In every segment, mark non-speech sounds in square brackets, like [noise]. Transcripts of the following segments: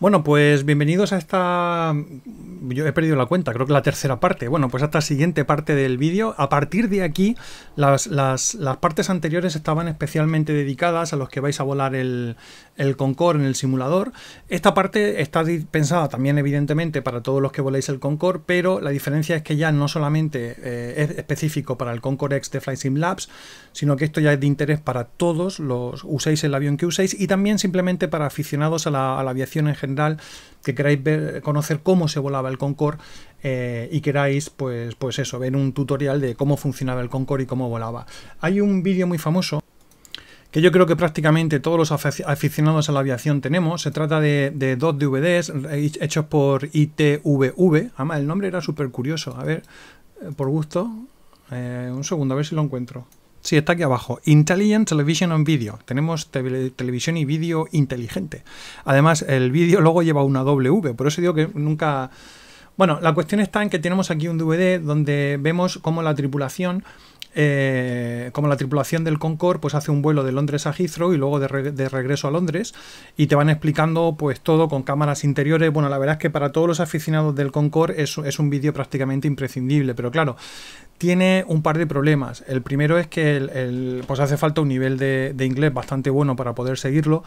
Bueno, pues bienvenidos a esta... Yo he perdido la cuenta, creo que la tercera parte. Bueno, pues a esta siguiente parte del vídeo. A partir de aquí, las, partes anteriores estaban especialmente dedicadas a los que vais a volar el, Concorde en el simulador. Esta parte está pensada también, evidentemente, para todos los que voléis el Concorde, pero la diferencia es que ya no solamente eh, es específico para el Concorde X de FlySim Labs, sino que esto ya es de interés para todos los uséis el avión que uséis y también simplemente para aficionados a la aviación en general que queráis conocer cómo se volaba el Concorde eh, y queráis, pues, pues eso, ver un tutorial de cómo funcionaba el Concorde y cómo volaba. Hay un vídeo muy famoso que yo creo que prácticamente todos los aficionados a la aviación tenemos. Se trata de, dos DVDs eh, hechos por ITVV. Además, el nombre era súper curioso. A ver, eh, por gusto. un segundo, a ver si lo encuentro. Sí, está aquí abajo. Intelligent Television and Video. Tenemos televisión y vídeo inteligente. Además, el vídeo luego lleva una W, por eso digo que nunca... Bueno, la cuestión está en que tenemos aquí un DVD donde vemos cómo la tripulación eh, como la tripulación del Concorde pues hace un vuelo de Londres a Heathrow y luego de, regreso a Londres y te van explicando pues todo con cámaras interiores bueno la verdad es que para todos los aficionados del Concorde es, un vídeo prácticamente imprescindible pero claro tiene un par de problemas. El primero es que pues hace falta un nivel de, inglés bastante bueno para poder seguirlo.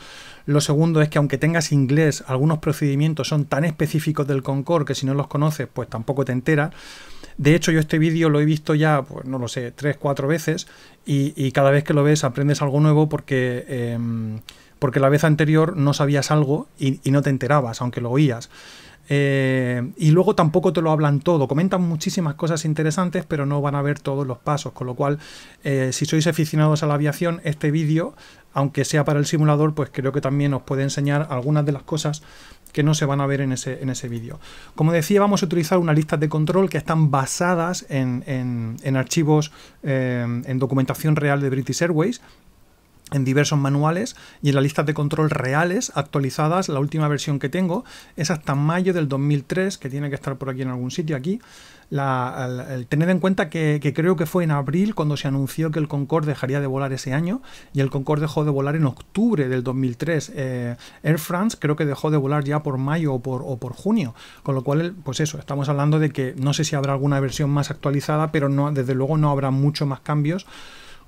Lo segundo es que aunque tengas inglés, algunos procedimientos son tan específicos del Concorde que si no los conoces, pues tampoco te enteras. De hecho, yo este vídeo lo he visto ya, pues no lo sé, tres, cuatro veces y, cada vez que lo ves aprendes algo nuevo porque... Em, porque la vez anterior no sabías algo y, no te enterabas, aunque lo oías. Eh, y luego tampoco te lo hablan todo, comentan muchísimas cosas interesantes, pero no van a ver todos los pasos, con lo cual, eh, si sois aficionados a la aviación, este vídeo, aunque sea para el simulador, pues creo que también os puede enseñar algunas de las cosas que no se van a ver en ese, en ese vídeo. Como decía, vamos a utilizar unas listas de control que están basadas en, archivos, eh, en documentación real de British Airways, en diversos manuales y en las listas de control reales actualizadas. La última versión que tengo es hasta mayo del 2003, que tiene que estar por aquí en algún sitio, aquí. La, el, tener en cuenta que, creo que fue en abril cuando se anunció que el Concorde dejaría de volar ese año y el Concorde dejó de volar en octubre del 2003. Eh, Air France creo que dejó de volar ya por mayo o por, junio, con lo cual, pues eso, estamos hablando de que no sé si habrá alguna versión más actualizada, pero no, desde luego no habrá mucho más cambios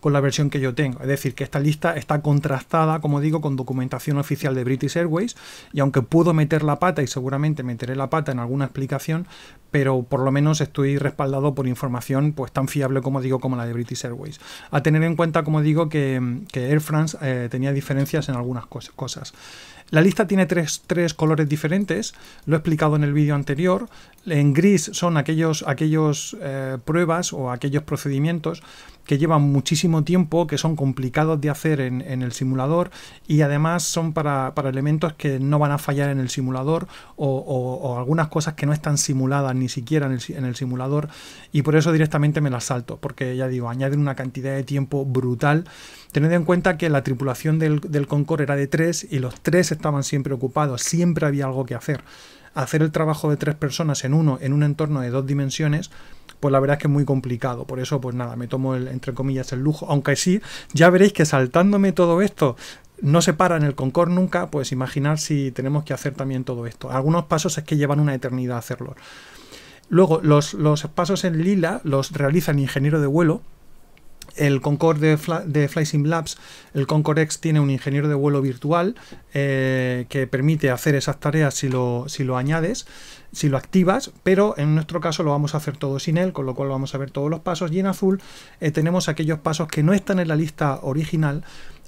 con la versión que yo tengo. Es decir, que esta lista está contrastada, como digo, con documentación oficial de British Airways y aunque puedo meter la pata y seguramente meteré la pata en alguna explicación, pero por lo menos estoy respaldado por información pues tan fiable como digo como la de British Airways. A tener en cuenta, como digo, que, Air France eh, tenía diferencias en algunas cosas. La lista tiene tres, colores diferentes, lo he explicado en el vídeo anterior. En gris son aquellos, aquellos eh, pruebas o aquellos procedimientos que llevan muchísimo tiempo, que son complicados de hacer en, el simulador y además son para, elementos que no van a fallar en el simulador o, algunas cosas que no están simuladas ni siquiera en el, en el, simulador y por eso directamente me las salto, porque ya digo, añaden una cantidad de tiempo brutal Tened en cuenta que la tripulación del, del Concorde era de tres y los tres estaban siempre ocupados, siempre había algo que hacer. Hacer el trabajo de tres personas en uno, en un entorno de dos dimensiones, pues la verdad es que es muy complicado. Por eso, pues nada, me tomo el, entre comillas, el lujo. Aunque sí, ya veréis que saltándome todo esto, no se para en el Concorde nunca, pues imaginar si tenemos que hacer también todo esto. Algunos pasos es que llevan una eternidad hacerlos. Luego, los, los pasos en lila los realiza el ingeniero de vuelo, el Concorde de, Fly, Labs, el Concordex X tiene un ingeniero de vuelo virtual eh, que permite hacer esas tareas si lo, si lo añades, si lo activas, pero en nuestro caso lo vamos a hacer todo sin él, con lo cual vamos a ver todos los pasos y en azul eh, tenemos aquellos pasos que no están en la lista original,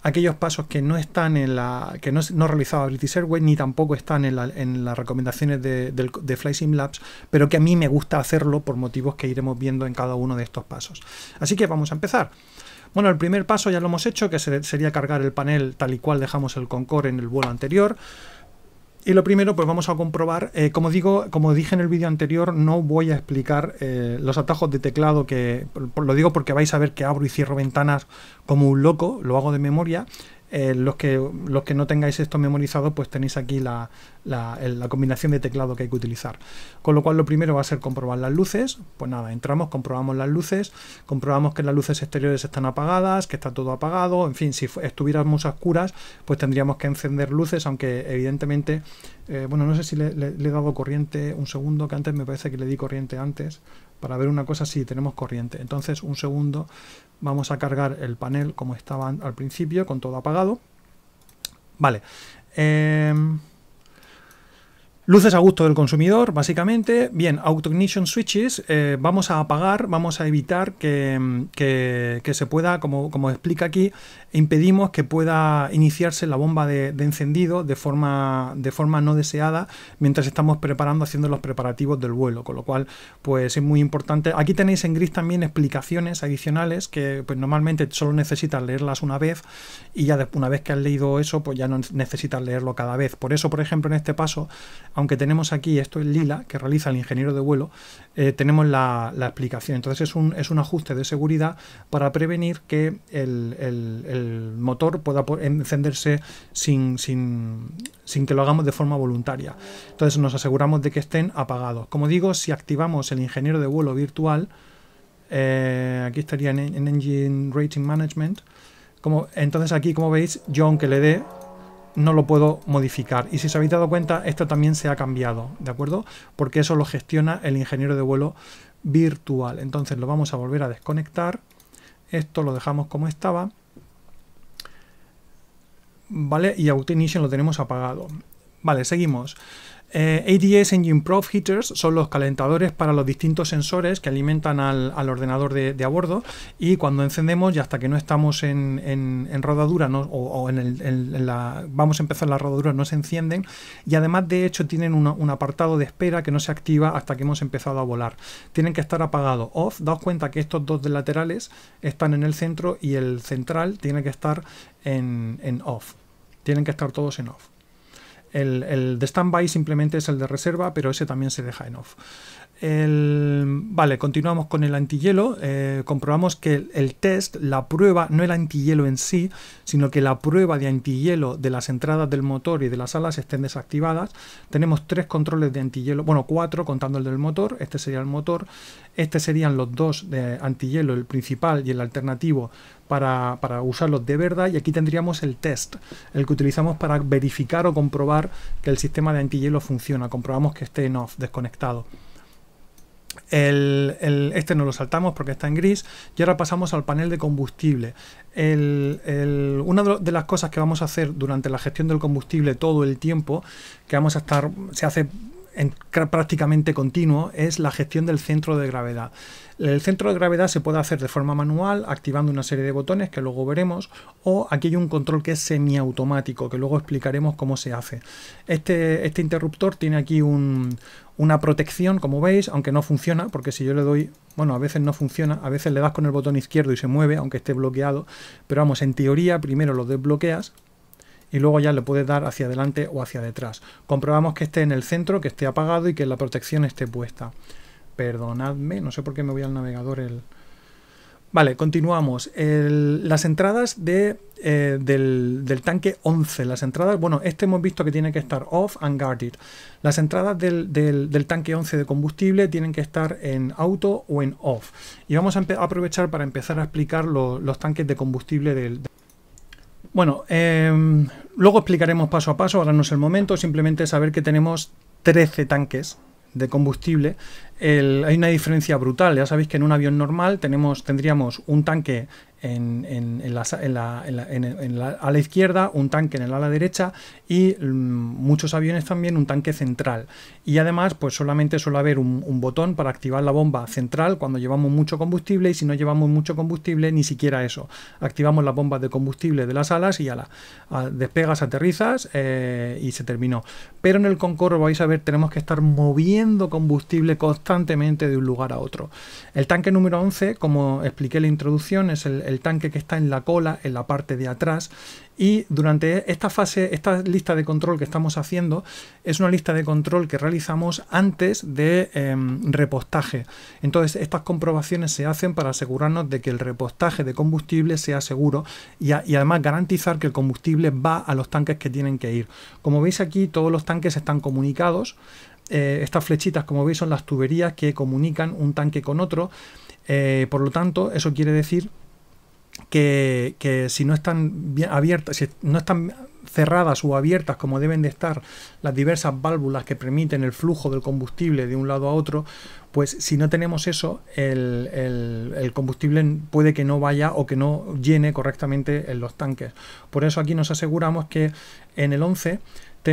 aquellos pasos que no están en la que no, no realizaba British Airways ni tampoco están en, las recomendaciones de, de, de FlySim Labs, pero que a mí me gusta hacerlo por motivos que iremos viendo en cada uno de estos pasos. Así que vamos a empezar. Bueno, el primer paso ya lo hemos hecho, que sería cargar el panel tal y cual dejamos el Concorde en el vuelo anterior. Y lo primero, pues vamos a comprobar, eh, como digo, como dije en el vídeo anterior, no voy a explicar eh, los atajos de teclado, que lo digo porque vais a ver que abro y cierro ventanas como un loco, lo hago de memoria, eh, los, que, no tengáis esto memorizado, pues tenéis aquí la, combinación de teclado que hay que utilizar. Con lo cual lo primero va a ser comprobar las luces. Pues nada, entramos, comprobamos las luces, comprobamos que las luces exteriores están apagadas, que está todo apagado. En fin, si estuviéramos a oscuras, pues tendríamos que encender luces, aunque evidentemente, eh, bueno, no sé si le he dado corriente un segundo, que antes me parece que le di corriente antes para ver una cosa si tenemos corriente. Entonces, un segundo, vamos a cargar el panel como estaba al principio, con todo apagado. Vale. Eh... Luces a gusto del consumidor, básicamente. Bien, Auto Ignition Switches, eh, vamos a apagar, vamos a evitar mm, que, se pueda, como, como, explica aquí, impedimos que pueda iniciarse la bomba de, encendido de forma, de forma no deseada mientras estamos preparando, haciendo los preparativos del vuelo, con lo cual, pues es muy importante. Aquí tenéis en gris también explicaciones adicionales que pues normalmente solo necesitas leerlas una vez y ya una vez que has leído eso, pues ya no necesitas leerlo cada vez. Por eso, por ejemplo, en este paso aunque tenemos aquí, esto es lila, que realiza el ingeniero de vuelo, eh, tenemos la, explicación. Entonces es un, es un, ajuste de seguridad para prevenir que el, motor pueda encenderse sin, sin, que lo hagamos de forma voluntaria. Entonces nos aseguramos de que estén apagados. Como digo, si activamos el ingeniero de vuelo virtual, eh, aquí estaría en, Engine Rating Management, como, entonces aquí, como veis, yo aunque le dé, no lo puedo modificar. Y si os habéis dado cuenta, esto también se ha cambiado, ¿de acuerdo? Porque eso lo gestiona el ingeniero de vuelo virtual. Entonces lo vamos a volver a desconectar. Esto lo dejamos como estaba. ¿Vale? Y Auto lo tenemos apagado. Vale, seguimos. Eh, ADS Engine Prof Heaters son los calentadores para los distintos sensores que alimentan al, ordenador de, de, a bordo y cuando encendemos y hasta que no estamos en, rodadura o, en, la, vamos a empezar la rodadura no se encienden y además de hecho tienen un apartado de espera que no se activa hasta que hemos empezado a volar. Tienen que estar apagados. Off, daos cuenta que estos dos de laterales están en el centro y el central tiene que estar en off. Tienen que estar todos en off. El, de standby simplemente es el de reserva, pero ese también se deja en off vale, continuamos con el antihielo. Eh, comprobamos que el, test, la prueba, no el antihielo en sí, sino que la prueba de antihielo de las entradas del motor y de las alas estén desactivadas. Tenemos tres controles de antihielo, bueno, cuatro contando el del motor. Este sería el motor. Este serían los dos de antihielo, el principal y el alternativo, para, para usarlos de verdad. Y aquí tendríamos el test, el que utilizamos para verificar o comprobar que el sistema de antihielo funciona. Comprobamos que esté en off, desconectado. El, este no lo saltamos porque está en gris y ahora pasamos al panel de combustible. una de las cosas que vamos a hacer durante la gestión del combustible todo el tiempo, que vamos a estar, se hace prácticamente continuo, es la gestión del centro de gravedad. El centro de gravedad se puede hacer de forma manual, activando una serie de botones que luego veremos, o aquí hay un control que es semiautomático, que luego explicaremos cómo se hace. Este, este interruptor tiene aquí una protección, como veis, aunque no funciona, porque si yo le doy, bueno, a veces no funciona, a veces le das con el botón izquierdo y se mueve, aunque esté bloqueado, pero vamos, en teoría primero lo desbloqueas, y luego ya le puedes dar hacia adelante o hacia detrás. Comprobamos que esté en el centro, que esté apagado y que la protección esté puesta. Perdonadme, no sé por qué me voy al navegador el... Vale, continuamos. las entradas de, eh, del, tanque 11. Las entradas, bueno, este hemos visto que tiene que estar off and guarded. Las entradas del, tanque 11 de combustible tienen que estar en auto o en off. Y vamos a aprovechar para empezar a explicar los tanques de combustible del... Bueno, em, luego explicaremos paso a paso, ahora no es el momento, simplemente saber que tenemos 13 tanques de combustible hay una diferencia brutal. Ya sabéis que en un avión normal tenemos, tendríamos un tanque en, en, la, la, la, ala izquierda, un tanque en el ala derecha y mm, muchos aviones también un tanque central. Y además, pues solamente suele haber un, botón para activar la bomba central cuando llevamos mucho combustible y si no llevamos mucho combustible, ni siquiera eso. Activamos las bombas de combustible de las alas y ya la Despegas, aterrizas eh, y se terminó. Pero en el Concorde vais a ver, tenemos que estar moviendo combustible constantemente de un lugar a otro. El tanque número 11, como expliqué en la introducción, es el, tanque que está en la cola, en la parte de atrás, y durante esta fase, esta lista de control que estamos haciendo, es una lista de control que realizamos antes de em, repostaje. Entonces, estas comprobaciones se hacen para asegurarnos de que el repostaje de combustible sea seguro y, y además garantizar que el combustible va a los tanques que tienen que ir. Como veis aquí, todos los tanques están comunicados. Eh, estas flechitas, como veis, son las tuberías que comunican un tanque con otro. Eh, por lo tanto, eso quiere decir que, si no están bien abiertas, si no están cerradas o abiertas como deben de estar las diversas válvulas que permiten el flujo del combustible de un lado a otro, pues si no tenemos eso, el, el, combustible puede que no vaya o que no llene correctamente en los tanques. Por eso aquí nos aseguramos que en el 11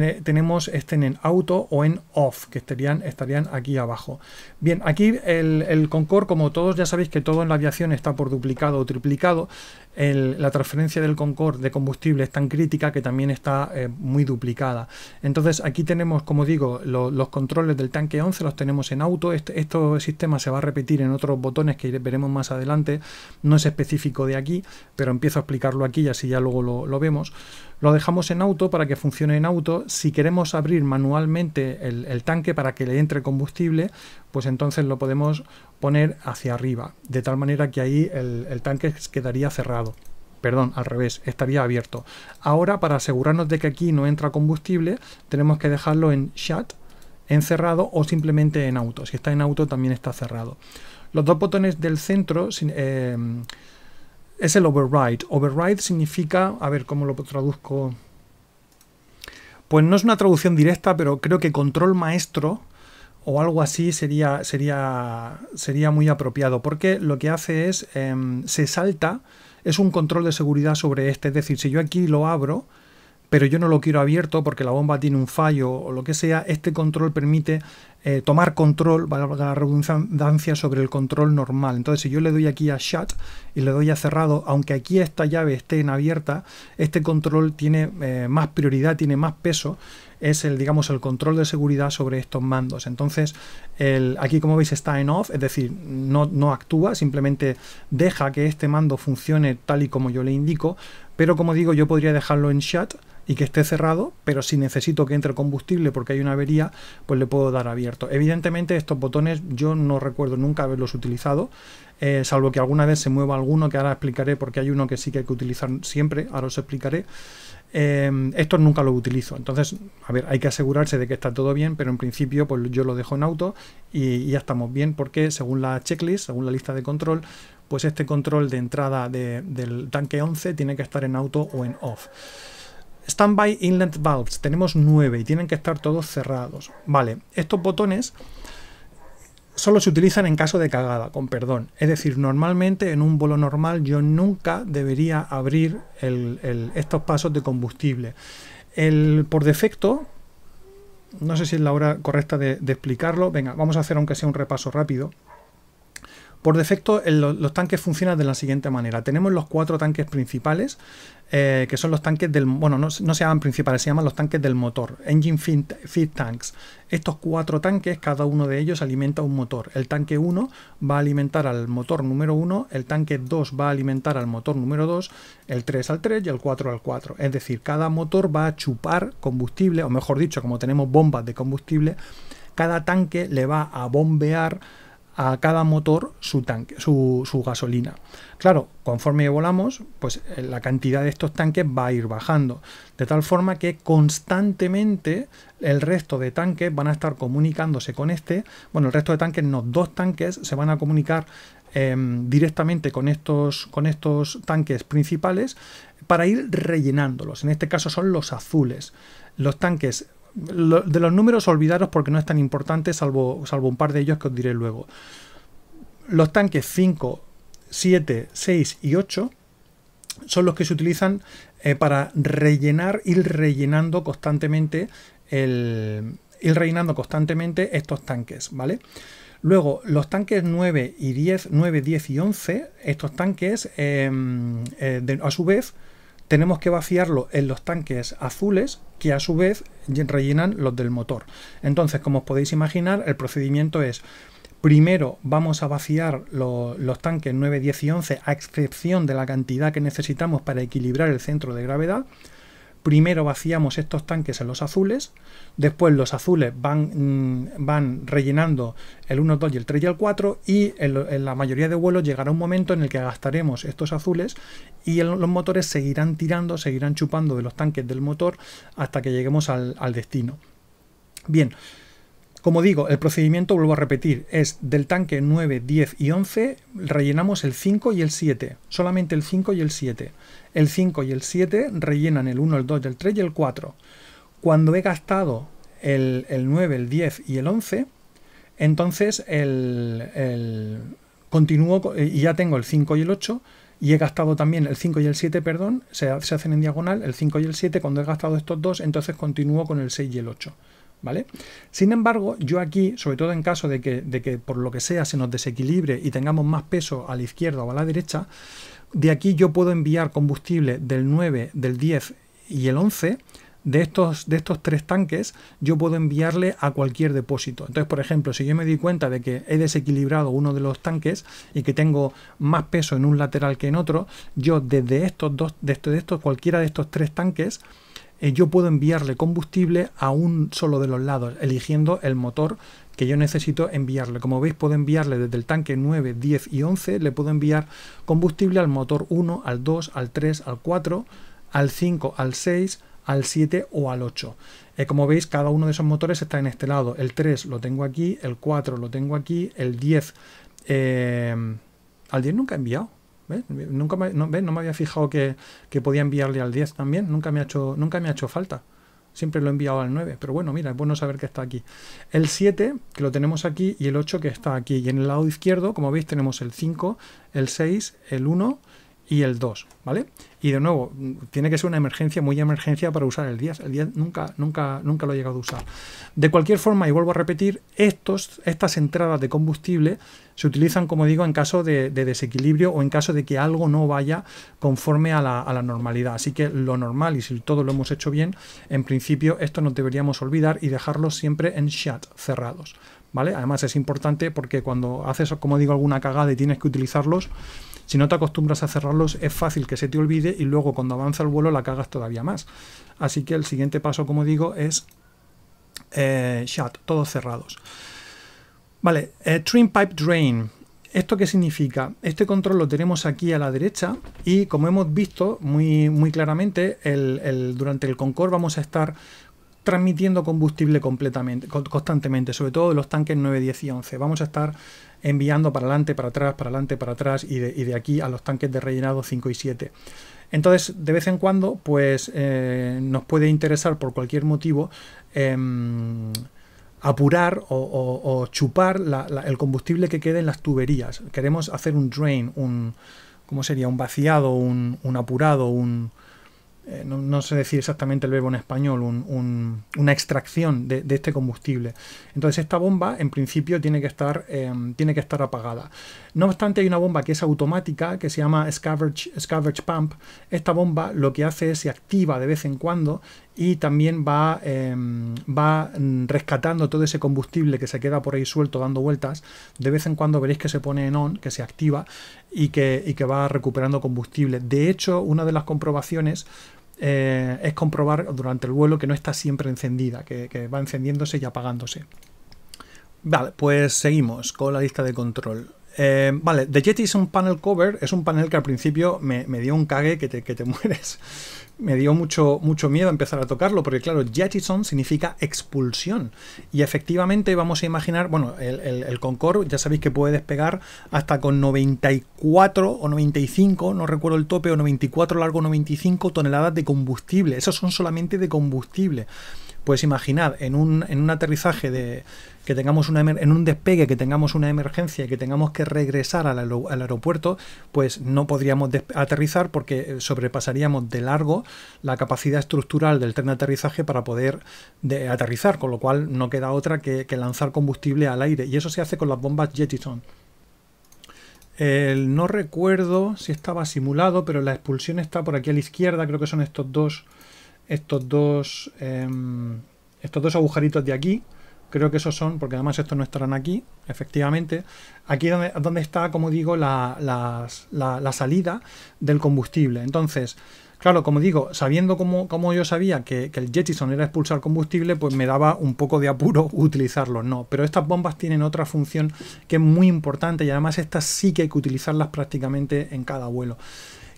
tenemos estén en auto o en off, que estarían, estarían aquí abajo. Bien, aquí el, el Concorde, como todos ya sabéis que todo en la aviación está por duplicado o triplicado, la transferencia del Concorde de combustible es tan crítica que también está eh, muy duplicada. Entonces aquí tenemos, como digo, los controles del tanque 11 los tenemos en auto. Este, sistema se va a repetir en otros botones que veremos más adelante. No es específico de aquí, pero empiezo a explicarlo aquí y así ya luego lo, vemos. Lo dejamos en auto para que funcione en auto. Si queremos abrir manualmente el, tanque para que le entre combustible, pues entonces lo podemos poner hacia arriba, de tal manera que ahí el tanque quedaría cerrado. Perdón, al revés, estaría abierto. Ahora, para asegurarnos de que aquí no entra combustible, tenemos que dejarlo en shut, encerrado o simplemente en auto. Si está en auto, también está cerrado. Los dos botones del centro eh, es el override. Override significa, a ver cómo lo traduzco. Pues no es una traducción directa, pero creo que control maestro o algo así sería, sería, sería muy apropiado, porque lo que hace es em, se salta es un control de seguridad sobre este. Es decir, si yo aquí lo abro, pero yo no lo quiero abierto porque la bomba tiene un fallo o lo que sea, este control permite eh, tomar control, valga la redundancia, sobre el control normal. Entonces, si yo le doy aquí a Shut y le doy a Cerrado, aunque aquí esta llave esté en abierta, este control tiene eh, más prioridad, tiene más peso es el, digamos, el control de seguridad sobre estos mandos. Entonces, el, aquí como veis está en off, es decir, no, no actúa, simplemente deja que este mando funcione tal y como yo le indico, pero como digo, yo podría dejarlo en shut y que esté cerrado, pero si necesito que entre combustible porque hay una avería, pues le puedo dar abierto. Evidentemente estos botones yo no recuerdo nunca haberlos utilizado, eh, salvo que alguna vez se mueva alguno, que ahora explicaré porque hay uno que sí que hay que utilizar siempre, ahora os explicaré. Em, esto nunca lo utilizo. Entonces, a ver, hay que asegurarse de que está todo bien, pero en principio pues yo lo dejo en auto y, ya estamos bien porque según la checklist, según la lista de control, pues este control de entrada del tanque 11 tiene que estar en auto o en off. Standby inlet valves, tenemos 9 y tienen que estar todos cerrados. Vale, estos botones solo se utilizan en caso de cagada, con perdón. Es decir, normalmente en un vuelo normal yo nunca debería abrir estos pasos de combustible. El, por defecto, no sé si es la hora correcta de explicarlo, venga, vamos a hacer aunque sea un repaso rápido. Por defecto, los tanques funcionan de la siguiente manera. Tenemos los cuatro tanques principales, eh, que son los tanques del... Bueno, no, se llaman principales, se llaman los tanques del motor, Engine Feed, feed Tanks. Estos cuatro tanques, cada uno de ellos alimenta un motor. El tanque 1 va a alimentar al motor número 1, el tanque 2 va a alimentar al motor número 2, el 3 al 3 y el 4 al 4. Es decir, cada motor va a chupar combustible, o mejor dicho, como tenemos bombas de combustible, cada tanque le va a bombear a cada motor su tanque, su, gasolina. Claro, conforme volamos, pues eh, la cantidad de estos tanques va a ir bajando. De tal forma que constantemente el resto de tanques van a estar comunicándose con este. Bueno, el resto de tanques, no, dos tanques se van a comunicar em, directamente con estos, con estos tanques principales para ir rellenándolos. En este caso son los azules. Los tanques de los números olvidaros porque no es tan importante, salvo, un par de ellos que os diré luego. Los tanques 5, 7, 6 y 8 son los que se utilizan eh, para rellenar, ir rellenando constantemente ir rellenando constantemente estos tanques, ¿vale? Luego, los tanques 9 y 10, 9, 10 y 11, estos tanques, em, eh, a su vez, tenemos que vaciarlo en los tanques azules que a su vez rellenan los del motor. Entonces, como os podéis imaginar, el procedimiento es Primero vamos a vaciar los tanques 9, 10 y 11 a excepción de la cantidad que necesitamos para equilibrar el centro de gravedad primero vaciamos estos tanques en los azules, después los azules van, mm, van rellenando el 1, 2 y el 3 y el 4 y en, la mayoría de vuelos llegará un momento en el que gastaremos estos azules y los motores seguirán tirando, seguirán chupando de los tanques del motor hasta que lleguemos al, al destino. Bien, como digo, el procedimiento, vuelvo a repetir, es del tanque 9, 10 y 11, rellenamos el 5 y el 7, solamente el 5 y el 7. El 5 y el 7 rellenan el 1, el 2, el 3 y el 4. Cuando he gastado el, 9, el 10 y el 11, entonces el, continúo y ya tengo el 5 y el 8 y he gastado también el 5 y el 7, perdón, se, se, hacen en diagonal, el 5 y el 7, cuando he gastado estos dos, entonces continúo con el 6 y el 8. ¿Vale? Sin embargo, yo aquí, sobre todo en caso de que, de que por lo que sea se nos desequilibre y tengamos más peso a la izquierda o a la derecha, de aquí yo puedo enviar combustible del 9, del 10 y el 11 de estos, de estos tres tanques yo puedo enviarle a cualquier depósito. Entonces, por ejemplo, si yo me di cuenta de que he desequilibrado uno de los tanques y que tengo más peso en un lateral que en otro, yo desde estos dos, de estos, cualquiera de estos tres tanques, eh, yo puedo enviarle combustible a un solo de los lados, eligiendo el motor que yo necesito enviarle. Como veis, puedo enviarle desde el tanque 9, 10 y 11, le puedo enviar combustible al motor 1, al 2, al 3, al 4, al 5, al 6, al 7 o al 8. Eh, como veis, cada uno de esos motores está en este lado. El 3 lo tengo aquí, el 4 lo tengo aquí, el 10... Eh, al 10 nunca he enviado. ¿Ves? Nunca me, no, me había fijado que, podía enviarle al 10 también. Nunca me, ha hecho, nunca me ha hecho falta. Siempre lo he enviado al 9. Pero bueno, mira, es bueno saber que está aquí. El 7, que lo tenemos aquí, y el 8 que está aquí. Y en el lado izquierdo, como veis, tenemos el 5, el 6, el 1 y el 2, ¿vale? Y de nuevo, tiene que ser una emergencia, muy emergencia para usar el 10. El 10 nunca, nunca, nunca lo he llegado a usar. De cualquier forma, y vuelvo a repetir, estos, estas entradas de combustible se utilizan, como digo, en caso de, desequilibrio o en caso de que algo no vaya conforme a la, normalidad. Así que lo normal, y si todo lo hemos hecho bien, en principio esto nos deberíamos olvidar y dejarlos siempre en chat, cerrados. ¿Vale? Además es importante porque cuando haces, como digo, alguna cagada y tienes que utilizarlos, si no te acostumbras a cerrarlos, es fácil que se te olvide y luego cuando avanza el vuelo la cagas todavía más. Así que el siguiente paso, como digo, es eh, chat, todos cerrados. Vale, eh, Trim Pipe Drain. ¿Esto qué significa? Este control lo tenemos aquí a la derecha y como hemos visto muy, muy claramente, el, durante el Concord vamos a estar transmitiendo combustible completamente, constantemente, sobre todo los tanques 9, 10 y 11. Vamos a estar enviando para adelante, para atrás, para adelante, para atrás y de, aquí a los tanques de rellenado 5 y 7. Entonces, de vez en cuando, pues eh, nos puede interesar por cualquier motivo. Em, apurar o, chupar el combustible que quede en las tuberías. Queremos hacer un drain, un, ¿cómo sería? Un vaciado, un apurado, un, eh, no, sé decir exactamente el verbo en español, una extracción de, este combustible. Entonces esta bomba en principio tiene que, estar, em, tiene que estar apagada. No obstante hay una bomba que es automática que se llama Scavenge, Pump. Esta bomba lo que hace es se activa de vez en cuando y también va, em, va rescatando todo ese combustible que se queda por ahí suelto dando vueltas. De vez en cuando veréis que se pone en on, que se activa y que, que va recuperando combustible. De hecho, una de las comprobaciones eh, es comprobar durante el vuelo que no está siempre encendida, que, va encendiéndose y apagándose. Vale, pues seguimos con la lista de control. Eh, vale, The un Panel Cover es un panel que al principio me, dio un cague que que te [laughs] mueres me dio mucho, mucho miedo empezar a tocarlo, porque claro, jettison significa expulsión. Y efectivamente vamos a imaginar, bueno, el, el, el Concorde ya sabéis que puede despegar hasta con 94 o 95, no recuerdo el tope, o 94 largo, 95 toneladas de combustible. Esos son solamente de combustible pues imaginad en un, aterrizaje de que tengamos una en un despegue que tengamos una emergencia y que tengamos que regresar al, aeropuerto, pues no podríamos aterrizar porque eh, sobrepasaríamos de largo la capacidad estructural del tren de aterrizaje para poder aterrizar, con lo cual no queda otra que, lanzar combustible al aire. Y eso se hace con las bombas Jettison. no recuerdo si estaba simulado, pero la expulsión está por aquí a la izquierda, creo que son estos dos estos dos, em, estos dos agujeritos de aquí. Creo que esos son, porque además estos no estarán aquí, efectivamente. Aquí es donde, está, como digo, la, salida del combustible. Entonces, Claro, como digo, sabiendo como, yo sabía que, que, el Jetison era expulsar combustible, pues me daba un poco de apuro [laughs] utilizarlo. No, pero estas bombas tienen otra función que es muy importante y además estas sí que hay que utilizarlas prácticamente en cada vuelo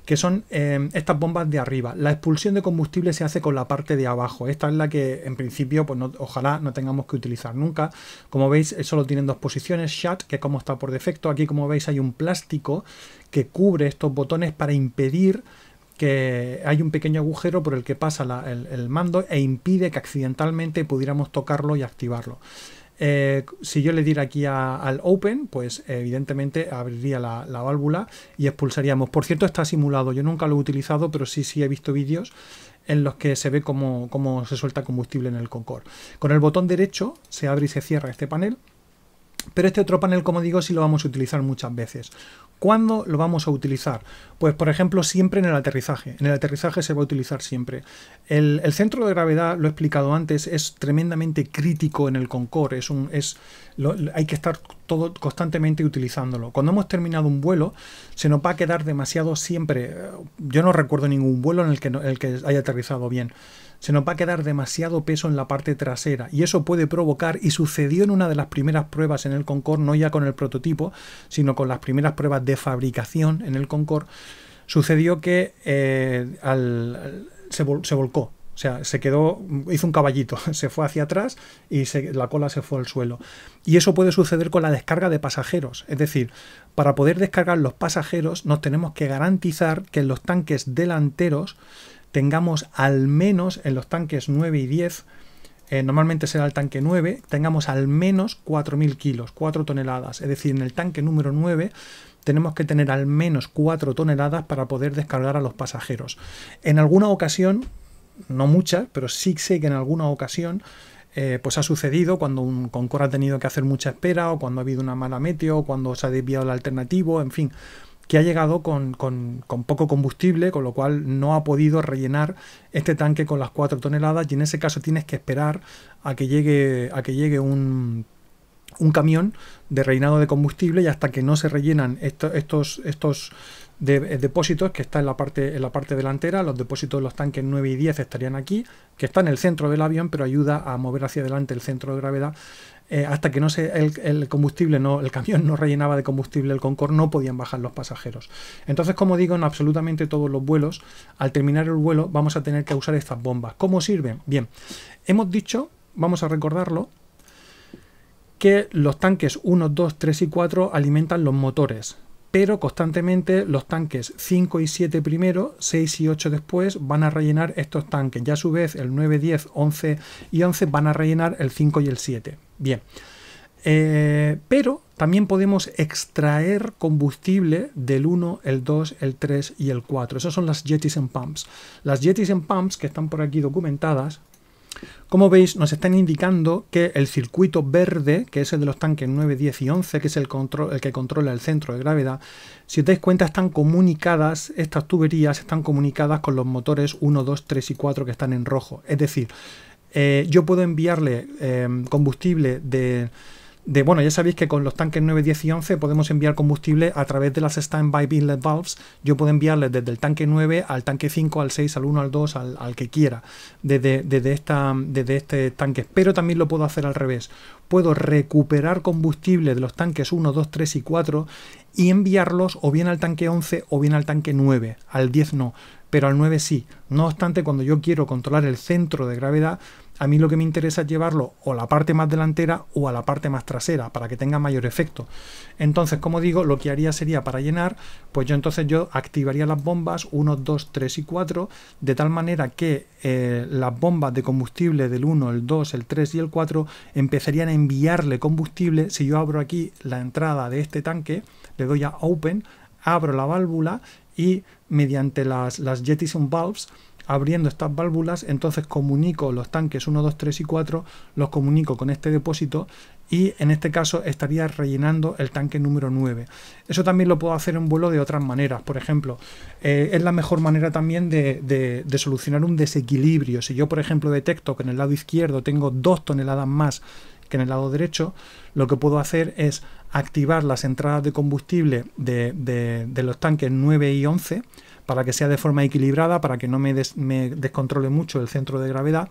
que son eh, estas bombas de arriba. La expulsión de combustible se hace con la parte de abajo. Esta es la que en principio pues ojalá no tengamos que utilizar nunca. Como veis eh, solo tienen dos posiciones, shut, que es como está por defecto. Aquí como veis hay un plástico que cubre estos botones para impedir que hay un pequeño agujero por el que pasa el, mando e impide que accidentalmente pudiéramos tocarlo y activarlo. Eh, si yo le diera aquí al open, pues evidentemente abriría la, válvula y expulsaríamos. Por cierto, está simulado. Yo nunca lo he utilizado, pero sí, sí he visto vídeos en los que se ve cómo, cómo se suelta combustible en el Concorde. Con el botón derecho se abre y se cierra este panel. Pero este otro panel, como digo, sí lo vamos a utilizar muchas veces. ¿Cuándo lo vamos a utilizar? Pues, por ejemplo, siempre en el aterrizaje. En el aterrizaje se va a utilizar siempre. El, centro de gravedad, lo he explicado antes, es tremendamente crítico en el Concorde. Es un, es, hay que estar todo constantemente utilizándolo. Cuando hemos terminado un vuelo, se nos va a quedar demasiado siempre. Eh, yo no recuerdo ningún vuelo en el que, en el que haya aterrizado bien se nos va a quedar demasiado peso en la parte trasera y eso puede provocar, y sucedió en una de las primeras pruebas en el Concorde, no ya con el prototipo, sino con las primeras pruebas de fabricación en el Concorde, sucedió que eh, se, volcó, o sea, se quedó, hizo un caballito, [laughs] se fue hacia atrás y la cola se fue al suelo. Y eso puede suceder con la descarga de pasajeros. Es decir, para poder descargar los pasajeros nos tenemos que garantizar que los tanques delanteros tengamos al menos en los tanques 9 y 10, eh, normalmente será el tanque 9, tengamos al menos 4.000 kilos, 4 toneladas. Es decir, en el tanque número 9 tenemos que tener al menos 4 toneladas para poder descargar a los pasajeros. En alguna ocasión, no muchas, pero sí sé que en alguna ocasión eh, pues ha sucedido cuando un Concor ha tenido que hacer mucha espera o cuando ha habido una mala meteo, o cuando se ha desviado el alternativo, en fin que ha llegado con, con, poco combustible, con lo cual no ha podido rellenar este tanque con las 4 toneladas y en ese caso tienes que esperar a que llegue, a que llegue un, camión de rellenado de combustible y hasta que no se rellenan estos, estos eh, depósitos que está en la, parte, en la parte delantera, los depósitos de los tanques 9 y 10 estarían aquí, que está en el centro del avión pero ayuda a mover hacia adelante el centro de gravedad eh, hasta que no el, el, combustible, no, el camión no rellenaba de combustible el Concorde, no podían bajar los pasajeros. Entonces, como digo, en absolutamente todos los vuelos, al terminar el vuelo, vamos a tener que usar estas bombas. ¿Cómo sirven? Bien, hemos dicho, vamos a recordarlo, que los tanques 1, 2, 3 y 4 alimentan los motores pero constantemente los tanques 5 y 7 primero, 6 y 8 después van a rellenar estos tanques. Ya a su vez el 9, 10, 11 y 11 van a rellenar el 5 y el 7. Bien. Eh, pero también podemos extraer combustible del 1, el 2, el 3 y el 4. Esas son las jettison pumps. Las jettison pumps que están por aquí documentadas, como veis, nos están indicando que el circuito verde, que es el de los tanques 9, 10 y 11, que es el, control, el que controla el centro de gravedad, si os dais cuenta están comunicadas, estas tuberías están comunicadas con los motores 1, 2, 3 y 4 que están en rojo. Es decir, eh, yo puedo enviarle eh, combustible de de, bueno, ya sabéis que con los tanques 9, 10 y 11 podemos enviar combustible a través de las standby inlet valves. Yo puedo enviarles desde el tanque 9 al tanque 5, al 6, al 1, al 2, al, que quiera, esta, desde este tanque. Pero también lo puedo hacer al revés. Puedo recuperar combustible de los tanques 1, 2, 3 y 4 y enviarlos o bien al tanque 11 o bien al tanque 9. Al 10 no, pero al 9 sí. No obstante, cuando yo quiero controlar el centro de gravedad, a mí lo que me interesa es llevarlo o a la parte más delantera o a la parte más trasera para que tenga mayor efecto. Entonces, como digo, lo que haría sería para llenar, pues yo entonces yo activaría las bombas 1, 2, 3 y 4 de tal manera que eh, las bombas de combustible del 1, el 2, el 3 y el 4 empezarían a enviarle combustible. Si yo abro aquí la entrada de este tanque, le doy a Open, abro la válvula y mediante las, las Jettison Valves abriendo estas válvulas, entonces comunico los tanques 1, 2, 3 y 4, los comunico con este depósito y en este caso estaría rellenando el tanque número 9. Eso también lo puedo hacer en vuelo de otras maneras, por ejemplo, eh, es la mejor manera también de, solucionar un desequilibrio. Si yo, por ejemplo, detecto que en el lado izquierdo tengo 2 toneladas más que en el lado derecho, lo que puedo hacer es activar las entradas de combustible de, de los tanques 9 y 11, para que sea de forma equilibrada, para que no me, descontrole mucho el centro de gravedad.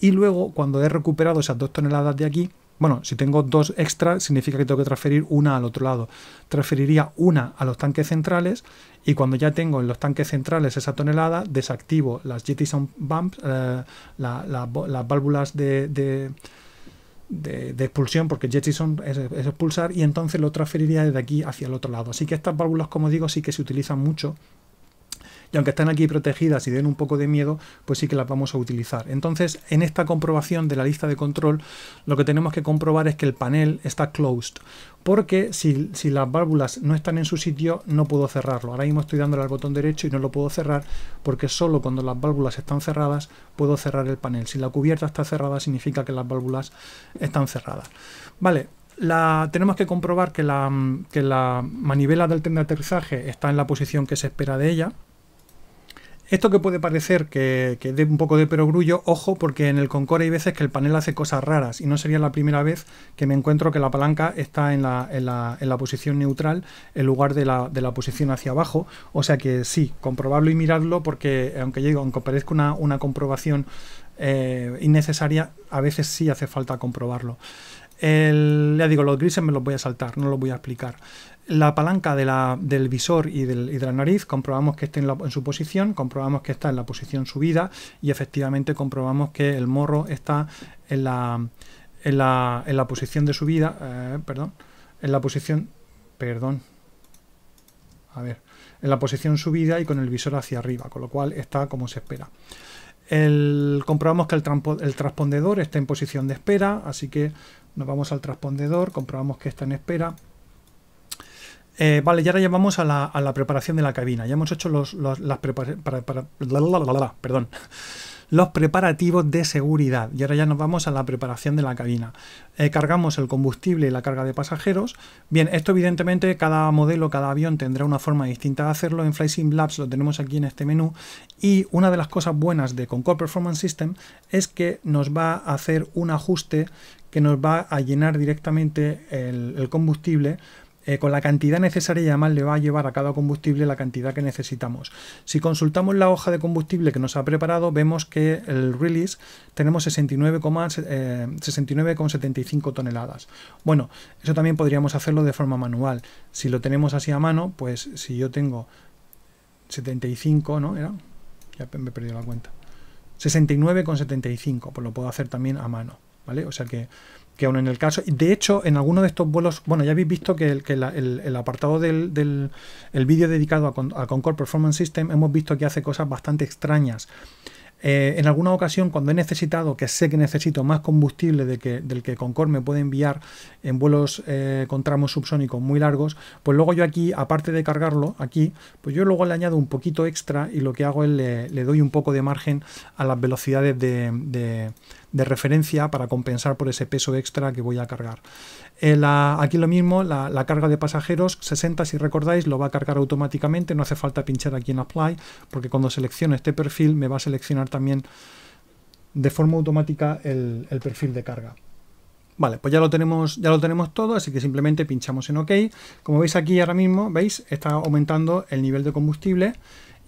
Y luego, cuando he recuperado esas dos toneladas de aquí, bueno, si tengo dos extra, significa que tengo que transferir una al otro lado. Transferiría una a los tanques centrales y cuando ya tengo en los tanques centrales esa tonelada, desactivo las jettison bumps, eh, las válvulas de, de, expulsión, porque jettison es, es, expulsar, y entonces lo transferiría desde aquí hacia el otro lado. Así que estas válvulas, como digo, sí que se utilizan mucho y aunque están aquí protegidas y den un poco de miedo, pues sí que las vamos a utilizar. Entonces, en esta comprobación de la lista de control, lo que tenemos que comprobar es que el panel está closed, porque si, las válvulas no están en su sitio, no puedo cerrarlo. Ahora mismo estoy dándole al botón derecho y no lo puedo cerrar, porque solo cuando las válvulas están cerradas, puedo cerrar el panel. Si la cubierta está cerrada, significa que las válvulas están cerradas. Vale, la, tenemos que comprobar que la, que la manivela del tren de aterrizaje está en la posición que se espera de ella. Esto que puede parecer que, dé un poco de perogrullo, ojo, porque en el concorde hay veces que el panel hace cosas raras y no sería la primera vez que me encuentro que la palanca está en la, posición neutral en lugar de la, posición hacia abajo. O sea que sí, comprobarlo y mirarlo porque aunque yo aunque parezca una, comprobación eh, innecesaria, a veces sí hace falta comprobarlo ya digo, los grises me los voy a saltar, no los voy a explicar. La palanca del visor y, de la nariz, comprobamos que está en, su posición, comprobamos que está en la posición subida y efectivamente comprobamos que el morro está en la, en la, posición de subida, eh, perdón, en la posición, perdón, a ver, en la posición subida y con el visor hacia arriba, con lo cual está como se espera. El, comprobamos que el transpondedor está en posición de espera, así que nos vamos al transpondedor, comprobamos que está en espera. Eh, vale, y ahora ya vamos a la, preparación de la cabina. Ya hemos hecho los, las para, perdón, los preparativos de seguridad. Y ahora ya nos vamos a la preparación de la cabina. Eh, cargamos el combustible y la carga de pasajeros. Bien, esto evidentemente cada modelo, cada avión tendrá una forma distinta de hacerlo. En Flysim Labs lo tenemos aquí en este menú. Y una de las cosas buenas de Concord Performance System es que nos va a hacer un ajuste que nos va a llenar directamente el, combustible eh, con la cantidad necesaria y además le va a llevar a cada combustible la cantidad que necesitamos. Si consultamos la hoja de combustible que nos ha preparado, vemos que el release tenemos 69,75 eh, toneladas. Bueno, eso también podríamos hacerlo de forma manual. Si lo tenemos así a mano, pues si yo tengo 75, ¿no? Era, ya me he perdido la cuenta. 69,75, pues lo puedo hacer también a mano. ¿vale? O sea que, aún en el caso... De hecho, en alguno de estos vuelos, bueno, ya habéis visto que el, apartado del, vídeo dedicado a, Concorde Performance System hemos visto que hace cosas bastante extrañas. Eh, en alguna ocasión, cuando he necesitado, que sé que necesito más combustible de que, del que Concord me puede enviar en vuelos eh, con tramos subsónicos muy largos, pues luego yo aquí, aparte de cargarlo aquí, pues yo luego le añado un poquito extra y lo que hago es le, doy un poco de margen a las velocidades de de referencia para compensar por ese peso extra que voy a cargar. Eh, aquí lo mismo, la, carga de pasajeros, 60 si recordáis, lo va a cargar automáticamente, no hace falta pinchar aquí en Apply, porque cuando selecciono este perfil me va a seleccionar también de forma automática el, el perfil de carga. Vale, pues ya lo tenemos, ya lo tenemos todo, así que simplemente pinchamos en OK. Como veis aquí ahora mismo, veis, está aumentando el nivel de combustible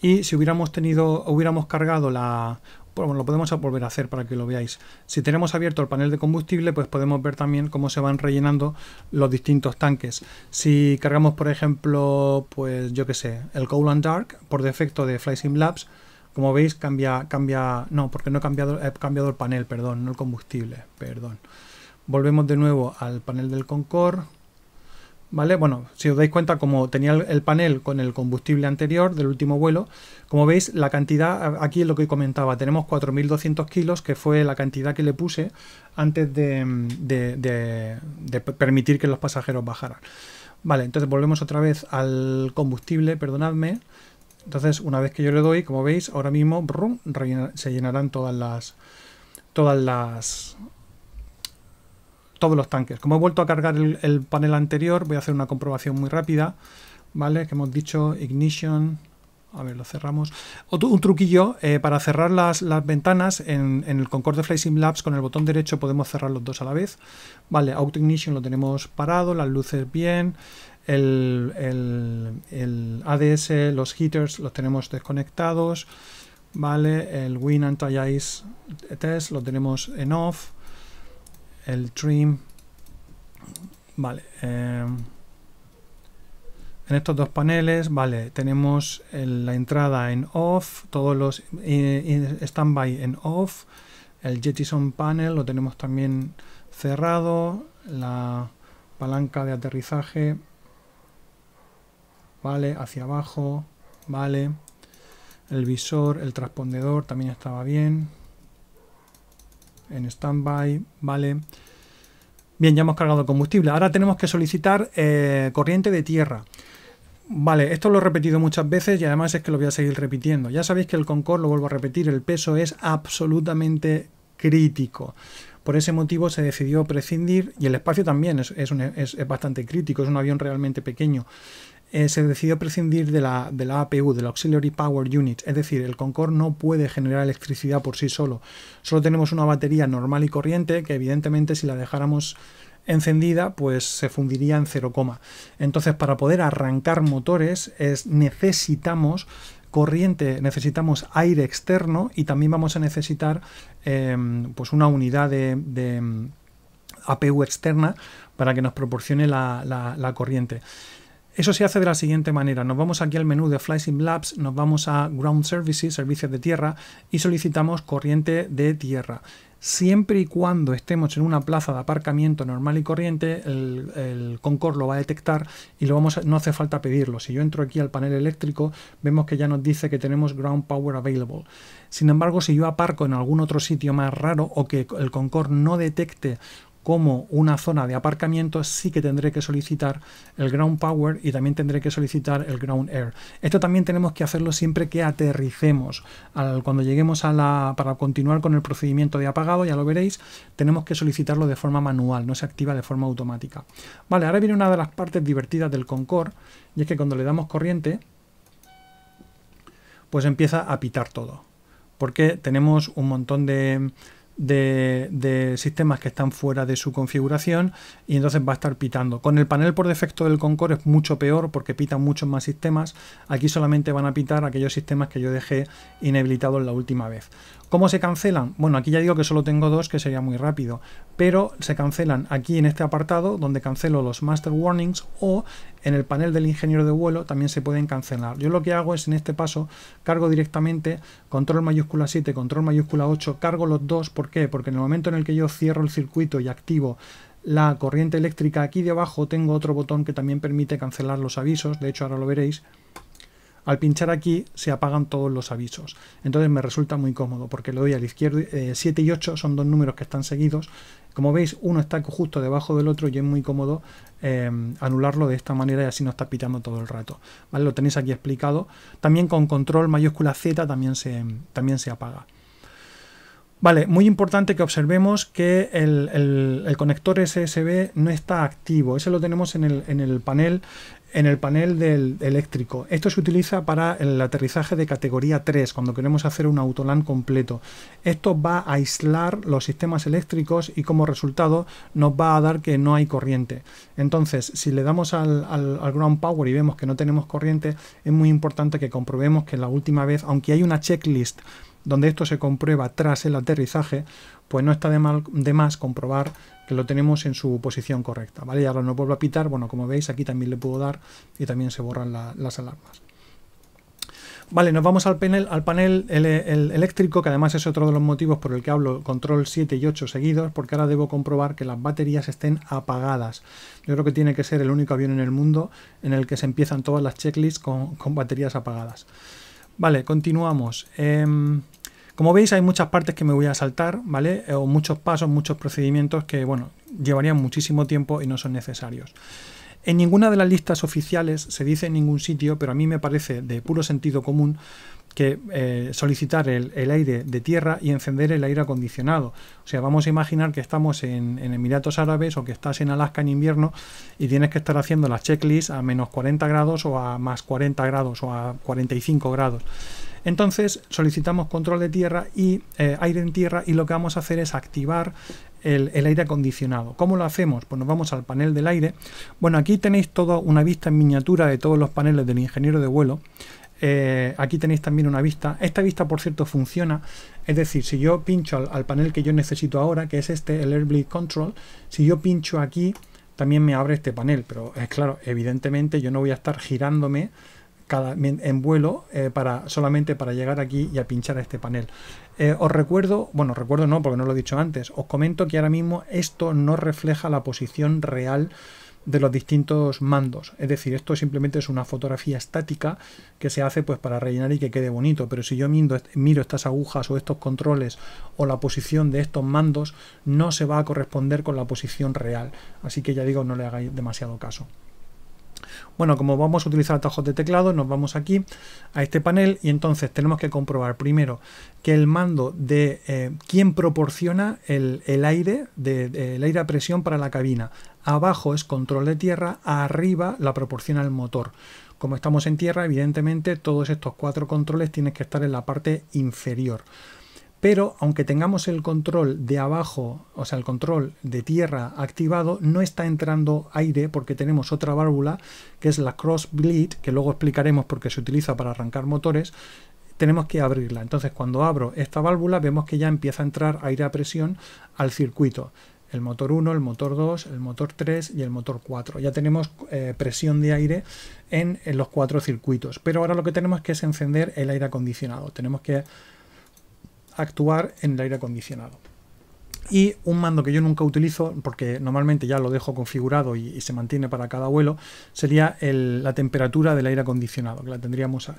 y si hubiéramos tenido, hubiéramos cargado la, bueno, lo podemos volver a hacer para que lo veáis. Si tenemos abierto el panel de combustible, pues podemos ver también cómo se van rellenando los distintos tanques. Si cargamos, por ejemplo, pues yo que sé, el and Dark por defecto de Flysim Labs, como veis cambia, cambia, no, porque no he cambiado, he cambiado el panel, perdón, no el combustible, perdón. Volvemos de nuevo al panel del Concord ¿vale? Bueno, si os dais cuenta, como tenía el panel con el combustible anterior del último vuelo, como veis, la cantidad, aquí es lo que comentaba, tenemos 4.200 kilos, que fue la cantidad que le puse antes de, permitir que los pasajeros bajaran. Vale, entonces volvemos otra vez al combustible, perdonadme. Entonces, una vez que yo le doy, como veis, ahora mismo se llenarán todas las todas las todos los tanques. Como he vuelto a cargar el, panel anterior, voy a hacer una comprobación muy rápida, ¿vale? Que hemos dicho ignition, a ver, lo cerramos. Otro, un truquillo, eh, para cerrar las, ventanas, en, el Concorde Flight Sim Labs con el botón derecho podemos cerrar los dos a la vez. Vale, Auto Ignition lo tenemos parado, las luces bien, el, el ADS, los heaters los tenemos desconectados, vale, el Win Anti-Ice Test lo tenemos en off, el trim. Vale. Em, en estos dos paneles, vale, tenemos la entrada en off, todos los standby en off, el jettison panel lo tenemos también cerrado, la palanca de aterrizaje, vale, hacia abajo, vale, el visor, el transpondedor también estaba bien, en standby, vale. Bien, ya hemos cargado combustible. Ahora tenemos que solicitar eh, corriente de tierra. Vale, esto lo he repetido muchas veces y además es que lo voy a seguir repitiendo. Ya sabéis que el Concorde, lo vuelvo a repetir, el peso es absolutamente crítico. Por ese motivo se decidió prescindir, y el espacio también es, es bastante crítico, es un avión realmente pequeño. Eh, se decidió prescindir de la, de la APU, del Auxiliary Power Unit, es decir, el Concorde no puede generar electricidad por sí solo. Solo tenemos una batería normal y corriente que evidentemente si la dejáramos encendida pues se fundiría en 0, entonces para poder arrancar motores es, necesitamos corriente, necesitamos aire externo y también vamos a necesitar em, pues una unidad de, em, APU externa para que nos proporcione la, la corriente. Eso se hace de la siguiente manera. Nos vamos aquí al menú de Sim Labs, nos vamos a Ground Services, servicios de tierra, y solicitamos corriente de tierra. Siempre y cuando estemos en una plaza de aparcamiento normal y corriente, el, el Concord lo va a detectar y no hace falta pedirlo. Si yo entro aquí al panel eléctrico, vemos que ya nos dice que tenemos Ground Power Available. Sin embargo, si yo aparco en algún otro sitio más raro o que el Concord no detecte como una zona de aparcamiento, sí que tendré que solicitar el ground power y también tendré que solicitar el ground air. Esto también tenemos que hacerlo siempre que aterricemos. Al, cuando lleguemos a la... para continuar con el procedimiento de apagado, ya lo veréis, tenemos que solicitarlo de forma manual, no se activa de forma automática. Vale, ahora viene una de las partes divertidas del Concorde, y es que cuando le damos corriente, pues empieza a pitar todo porque tenemos un montón de de, sistemas que están fuera de su configuración y entonces va a estar pitando. Con el panel por defecto del Concord es mucho peor porque pitan muchos más sistemas. Aquí solamente van a pitar aquellos sistemas que yo dejé inhabilitados la última vez. ¿Cómo se cancelan? Bueno, aquí ya digo que solo tengo dos, que sería muy rápido, pero se cancelan aquí en este apartado, donde cancelo los master warnings, o en el panel del ingeniero de vuelo también se pueden cancelar. Yo lo que hago es, en este paso, cargo directamente control mayúscula 7, control mayúscula 8, cargo los dos, ¿por qué? Porque en el momento en el que yo cierro el circuito y activo la corriente eléctrica, aquí debajo tengo otro botón que también permite cancelar los avisos, de hecho ahora lo veréis, al pinchar aquí se apagan todos los avisos. Entonces me resulta muy cómodo porque lo doy a la izquierda. 7 eh, y 8 son dos números que están seguidos. Como veis, uno está justo debajo del otro y es muy cómodo eh, anularlo de esta manera y así no está pitando todo el rato. Lo tenéis aquí explicado. También con control mayúscula Z también se, también se apaga. Vale, muy importante que observemos que el, conector SSB no está activo. Ese lo tenemos en el, en el panel en el panel del eléctrico. Esto se utiliza para el aterrizaje de categoría 3, cuando queremos hacer un Autoland completo. Esto va a aislar los sistemas eléctricos y como resultado nos va a dar que no hay corriente. Entonces, si le damos al, al ground power y vemos que no tenemos corriente, es muy importante que comprobemos que la última vez, aunque hay una checklist donde esto se comprueba tras el aterrizaje, pues no está de, mal, de más comprobar que lo tenemos en su posición correcta. ¿vale? Y ahora no vuelvo a pitar, bueno, como veis aquí también le puedo dar y también se borran las alarmas. Vale, nos vamos al panel, al panel eléctrico, que además es otro de los motivos por el que hablo control 7 y 8 seguidos, porque ahora debo comprobar que las baterías estén apagadas. Yo creo que tiene que ser el único avión en el mundo en el que se empiezan todas las checklists con baterías apagadas. Vale, continuamos. Em, como veis hay muchas partes que me voy a saltar, ¿vale? Eh, o muchos pasos, muchos procedimientos que, bueno, llevarían muchísimo tiempo y no son necesarios. En ninguna de las listas oficiales se dice en ningún sitio, pero a mí me parece de puro sentido común que eh, solicitar el, aire de tierra y encender el aire acondicionado. O sea, vamos a imaginar que estamos en, Emiratos Árabes o que estás en Alaska en invierno y tienes que estar haciendo las checklists a menos 40 grados o a más 40 grados o a 45 grados. Entonces solicitamos control de tierra y eh, aire en tierra y lo que vamos a hacer es activar el, el, aire acondicionado. ¿Cómo lo hacemos? Pues nos vamos al panel del aire. Bueno, aquí tenéis toda una vista en miniatura de todos los paneles del ingeniero de vuelo. Eh, aquí tenéis también una vista. Esta vista, por cierto, funciona. Es decir, si yo pincho al, panel que yo necesito ahora, que es este, el Airblade Control, si yo pincho aquí, también me abre este panel. Pero es claro, evidentemente yo no voy a estar girándome cada, en vuelo eh, para, solamente para llegar aquí y a pinchar a este panel. Eh, os recuerdo, bueno, recuerdo no, porque no lo he dicho antes, os comento que ahora mismo esto no refleja la posición real de los distintos mandos. Es decir, esto simplemente es una fotografía estática que se hace pues para rellenar y que quede bonito. Pero si yo miro, estas agujas o estos controles o la posición de estos mandos, no se va a corresponder con la posición real. Así que ya digo, no le hagáis demasiado caso. Bueno, como vamos a utilizar atajos de teclado, nos vamos aquí a este panel y entonces tenemos que comprobar primero que el mando de quien eh, quién proporciona el, aire, de, el aire a presión para la cabina abajo es control de tierra, arriba la proporciona el motor. Como estamos en tierra, evidentemente todos estos cuatro controles tienen que estar en la parte inferior. Pero aunque tengamos el control de abajo, o sea, el control de tierra activado, no está entrando aire porque tenemos otra válvula que es la cross bleed, que luego explicaremos porque se utiliza para arrancar motores, tenemos que abrirla. Entonces, cuando abro esta válvula, vemos que ya empieza a entrar aire a presión al circuito el motor 1, el motor 2, el motor 3 y el motor 4. Ya tenemos eh, presión de aire en los cuatro circuitos, pero ahora lo que tenemos que es encender el aire acondicionado. Tenemos que actuar en el aire acondicionado y un mando que yo nunca utilizo porque normalmente ya lo dejo configurado y, se mantiene para cada vuelo sería el, la temperatura del aire acondicionado que la tendríamos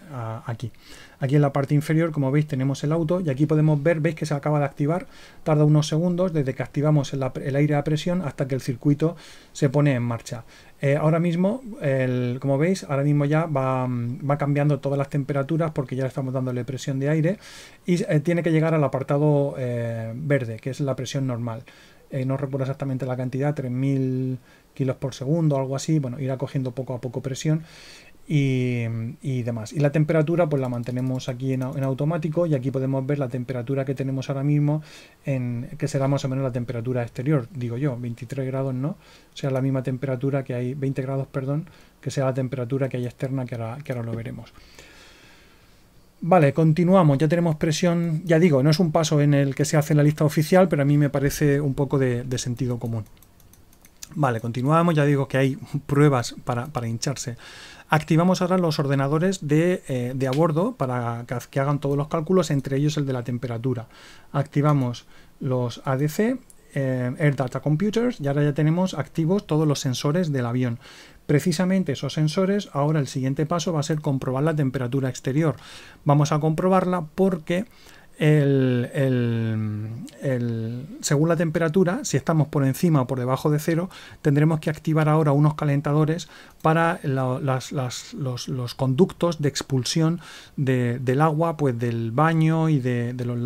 aquí aquí en la parte inferior como veis tenemos el auto y aquí podemos ver veis que se acaba de activar tarda unos segundos desde que activamos el, el aire a presión hasta que el circuito se pone en marcha eh, ahora mismo, el, como veis, ahora mismo ya va, mm, cambiando todas las temperaturas porque ya estamos dándole presión de aire y eh, tiene que llegar al apartado eh, verde, que es la presión normal. no recuerdo exactamente la cantidad, 3000 kilos por segundo, o algo así. Bueno, irá cogiendo poco a poco presión y, demás. Y la temperatura pues la mantenemos aquí en, automático y aquí podemos ver la temperatura que tenemos ahora mismo, en, que será más o menos la temperatura exterior, digo yo, 23 grados no, o sea la misma temperatura que hay, 20 grados perdón, que sea la temperatura que hay externa que ahora, que ahora lo veremos. Vale, continuamos, ya tenemos presión, ya digo, no es un paso en el que se hace en la lista oficial, pero a mí me parece un poco de, sentido común. Vale, continuamos, ya digo que hay pruebas para, para hincharse Activamos ahora los ordenadores de, eh, a bordo para que hagan todos los cálculos, entre ellos el de la temperatura. Activamos los ADC eh, Air Data Computers y ahora ya tenemos activos todos los sensores del avión. Precisamente esos sensores, ahora el siguiente paso va a ser comprobar la temperatura exterior. Vamos a comprobarla porque según la temperatura, si estamos por encima o por debajo de cero, tendremos que activar ahora unos calentadores para los, conductos de expulsión del agua, pues del baño y de, los,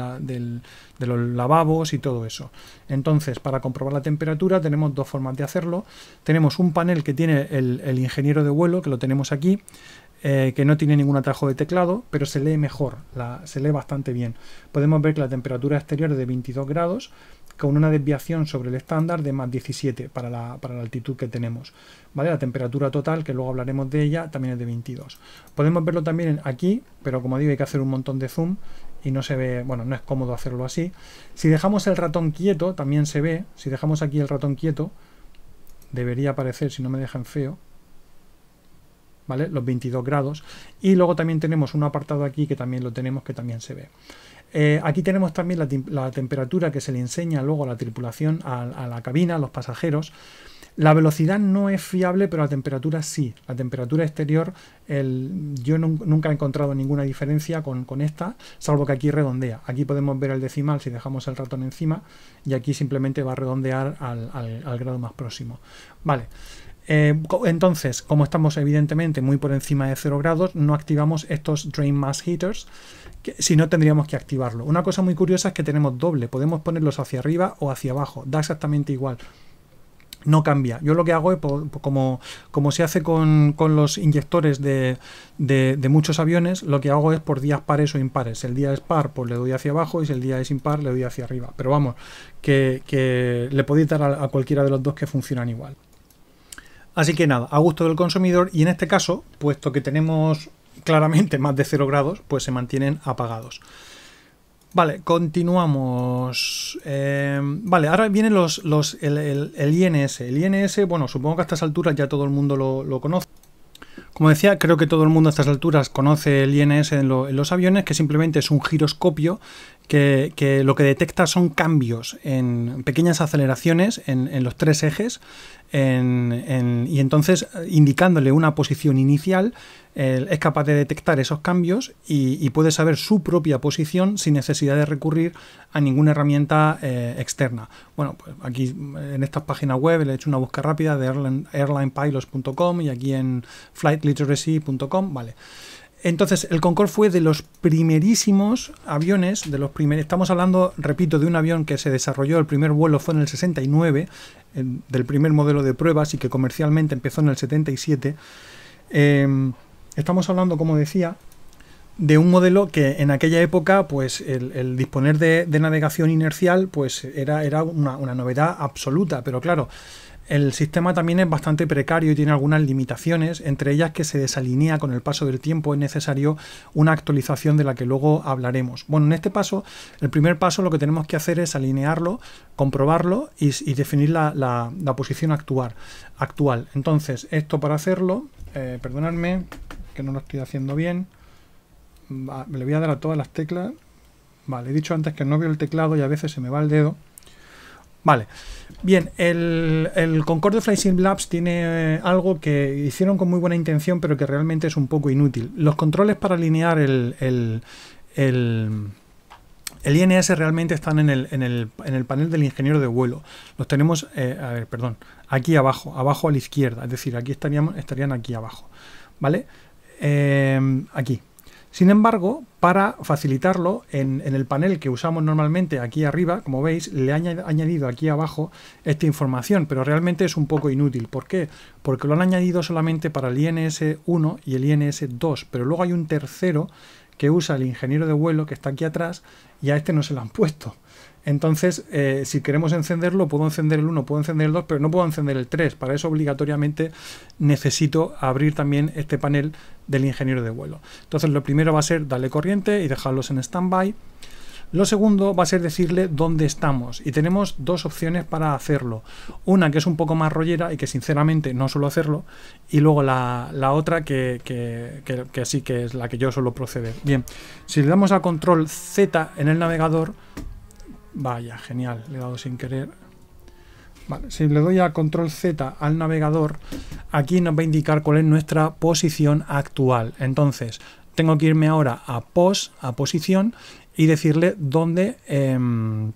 lavabos y todo eso. Entonces, para comprobar la temperatura tenemos dos formas de hacerlo. Tenemos un panel que tiene el ingeniero de vuelo, que lo tenemos aquí, eh, que no tiene ningún atajo de teclado, pero se lee mejor, se lee bastante bien. Podemos ver que la temperatura exterior es de 22 grados, con una desviación sobre el estándar de más 17 para la, para la altitud que tenemos. ¿vale? La temperatura total, que luego hablaremos de ella, también es de 22. Podemos verlo también aquí, pero como digo, hay que hacer un montón de zoom y no se ve, bueno, no es cómodo hacerlo así. Si dejamos el ratón quieto, también se ve. Si dejamos aquí el ratón quieto, debería aparecer, si no me dejan feo, los 22 grados. Y luego también tenemos un apartado aquí que también lo tenemos, que también se ve. Eh, aquí tenemos también la, temperatura que se le enseña luego a la tripulación, a, la cabina, a los pasajeros. La velocidad no es fiable, pero la temperatura sí. La temperatura exterior, yo nunca he encontrado ninguna diferencia con, esta, salvo que aquí redondea. Aquí podemos ver el decimal si dejamos el ratón encima, y aquí simplemente va a redondear al, al grado más próximo. Vale. Eh, entonces, como estamos evidentemente muy por encima de 0 grados, no activamos estos Drain Mass Heaters, si no tendríamos que activarlo. Una cosa muy curiosa es que tenemos doble, podemos ponerlos hacia arriba o hacia abajo, da exactamente igual no cambia. Yo lo que hago es, como, como se hace con, los inyectores de, muchos aviones, lo que hago es por días pares o impares. Si el día es par, pues le doy hacia abajo y si el día es impar, le doy hacia arriba. Pero vamos, que, le podéis dar a cualquiera de los dos que funcionan igual. Así que nada, a gusto del consumidor y en este caso, puesto que tenemos claramente más de 0 grados, pues se mantienen apagados. Vale, continuamos. Em, vale, ahora vienen los, los el, INS. El INS, bueno, supongo que a estas alturas ya todo el mundo lo, conoce. Como decía, creo que todo el mundo a estas alturas conoce el INS en, los aviones, que simplemente es un giroscopio que, lo que detecta son cambios en pequeñas aceleraciones en, los tres ejes y entonces eh, indicándole una posición inicial es capaz de detectar esos cambios y, puede saber su propia posición sin necesidad de recurrir a ninguna herramienta eh, externa. Bueno, pues aquí eh, en estas páginas web le he hecho una búsqueda rápida de airlinepilots.com y aquí en flightliteracy.com, vale. Entonces, el Concorde fue de los primerísimos aviones, de los primeros, estamos hablando, repito, de un avión que se desarrolló, el primer vuelo fue en el 69, del primer modelo de pruebas y que comercialmente empezó en el 77. Em, estamos hablando, como decía, de un modelo que en aquella época, pues el, disponer de, navegación inercial, pues era, era una novedad absoluta, pero claro, el sistema también es bastante precario y tiene algunas limitaciones, entre ellas que se desalinea con el paso del tiempo, es necesario una actualización de la que luego hablaremos. Bueno, en este paso, el primer paso lo que tenemos que hacer es alinearlo, comprobarlo y, definir la, posición actual, actual. Entonces, esto para hacerlo, eh, perdonadme que no lo estoy haciendo bien, Me mm, le voy a dar a todas las teclas. Vale, he dicho antes que no veo el teclado y a veces se me va el dedo. Vale. Bien, el, el Concorde Flight Sim Labs tiene eh, algo que hicieron con muy buena intención, pero que realmente es un poco inútil. Los controles para alinear el, INS realmente están en el, panel del ingeniero de vuelo. Los tenemos, eh, perdón, aquí abajo, abajo a la izquierda. Es decir, aquí estarían, estarían aquí abajo. ¿Vale? Eh, aquí. Sin embargo, para facilitarlo, en, el panel que usamos normalmente aquí arriba, como veis, le han añadido aquí abajo esta información, pero realmente es un poco inútil. ¿Por qué? Porque lo han añadido solamente para el INS 1 y el INS 2, pero luego hay un tercero que usa el ingeniero de vuelo que está aquí atrás y a este no se lo han puesto. Entonces, eh, si queremos encenderlo, puedo encender el 1, puedo encender el 2, pero no puedo encender el 3. Para eso obligatoriamente necesito abrir también este panel del ingeniero de vuelo. Entonces, lo primero va a ser darle corriente y dejarlos en standby. Lo segundo va a ser decirle dónde estamos y tenemos dos opciones para hacerlo. Una que es un poco más rollera y que sinceramente no suelo hacerlo y luego la, otra que, que, sí que es la que yo suelo proceder. Bien, si le damos a control Z en el navegador Vaya, genial, le he dado sin querer. Vale, si le doy a control Z al navegador, aquí nos va a indicar cuál es nuestra posición actual. Entonces, tengo que irme ahora a pos, a posición, y decirle dónde, em,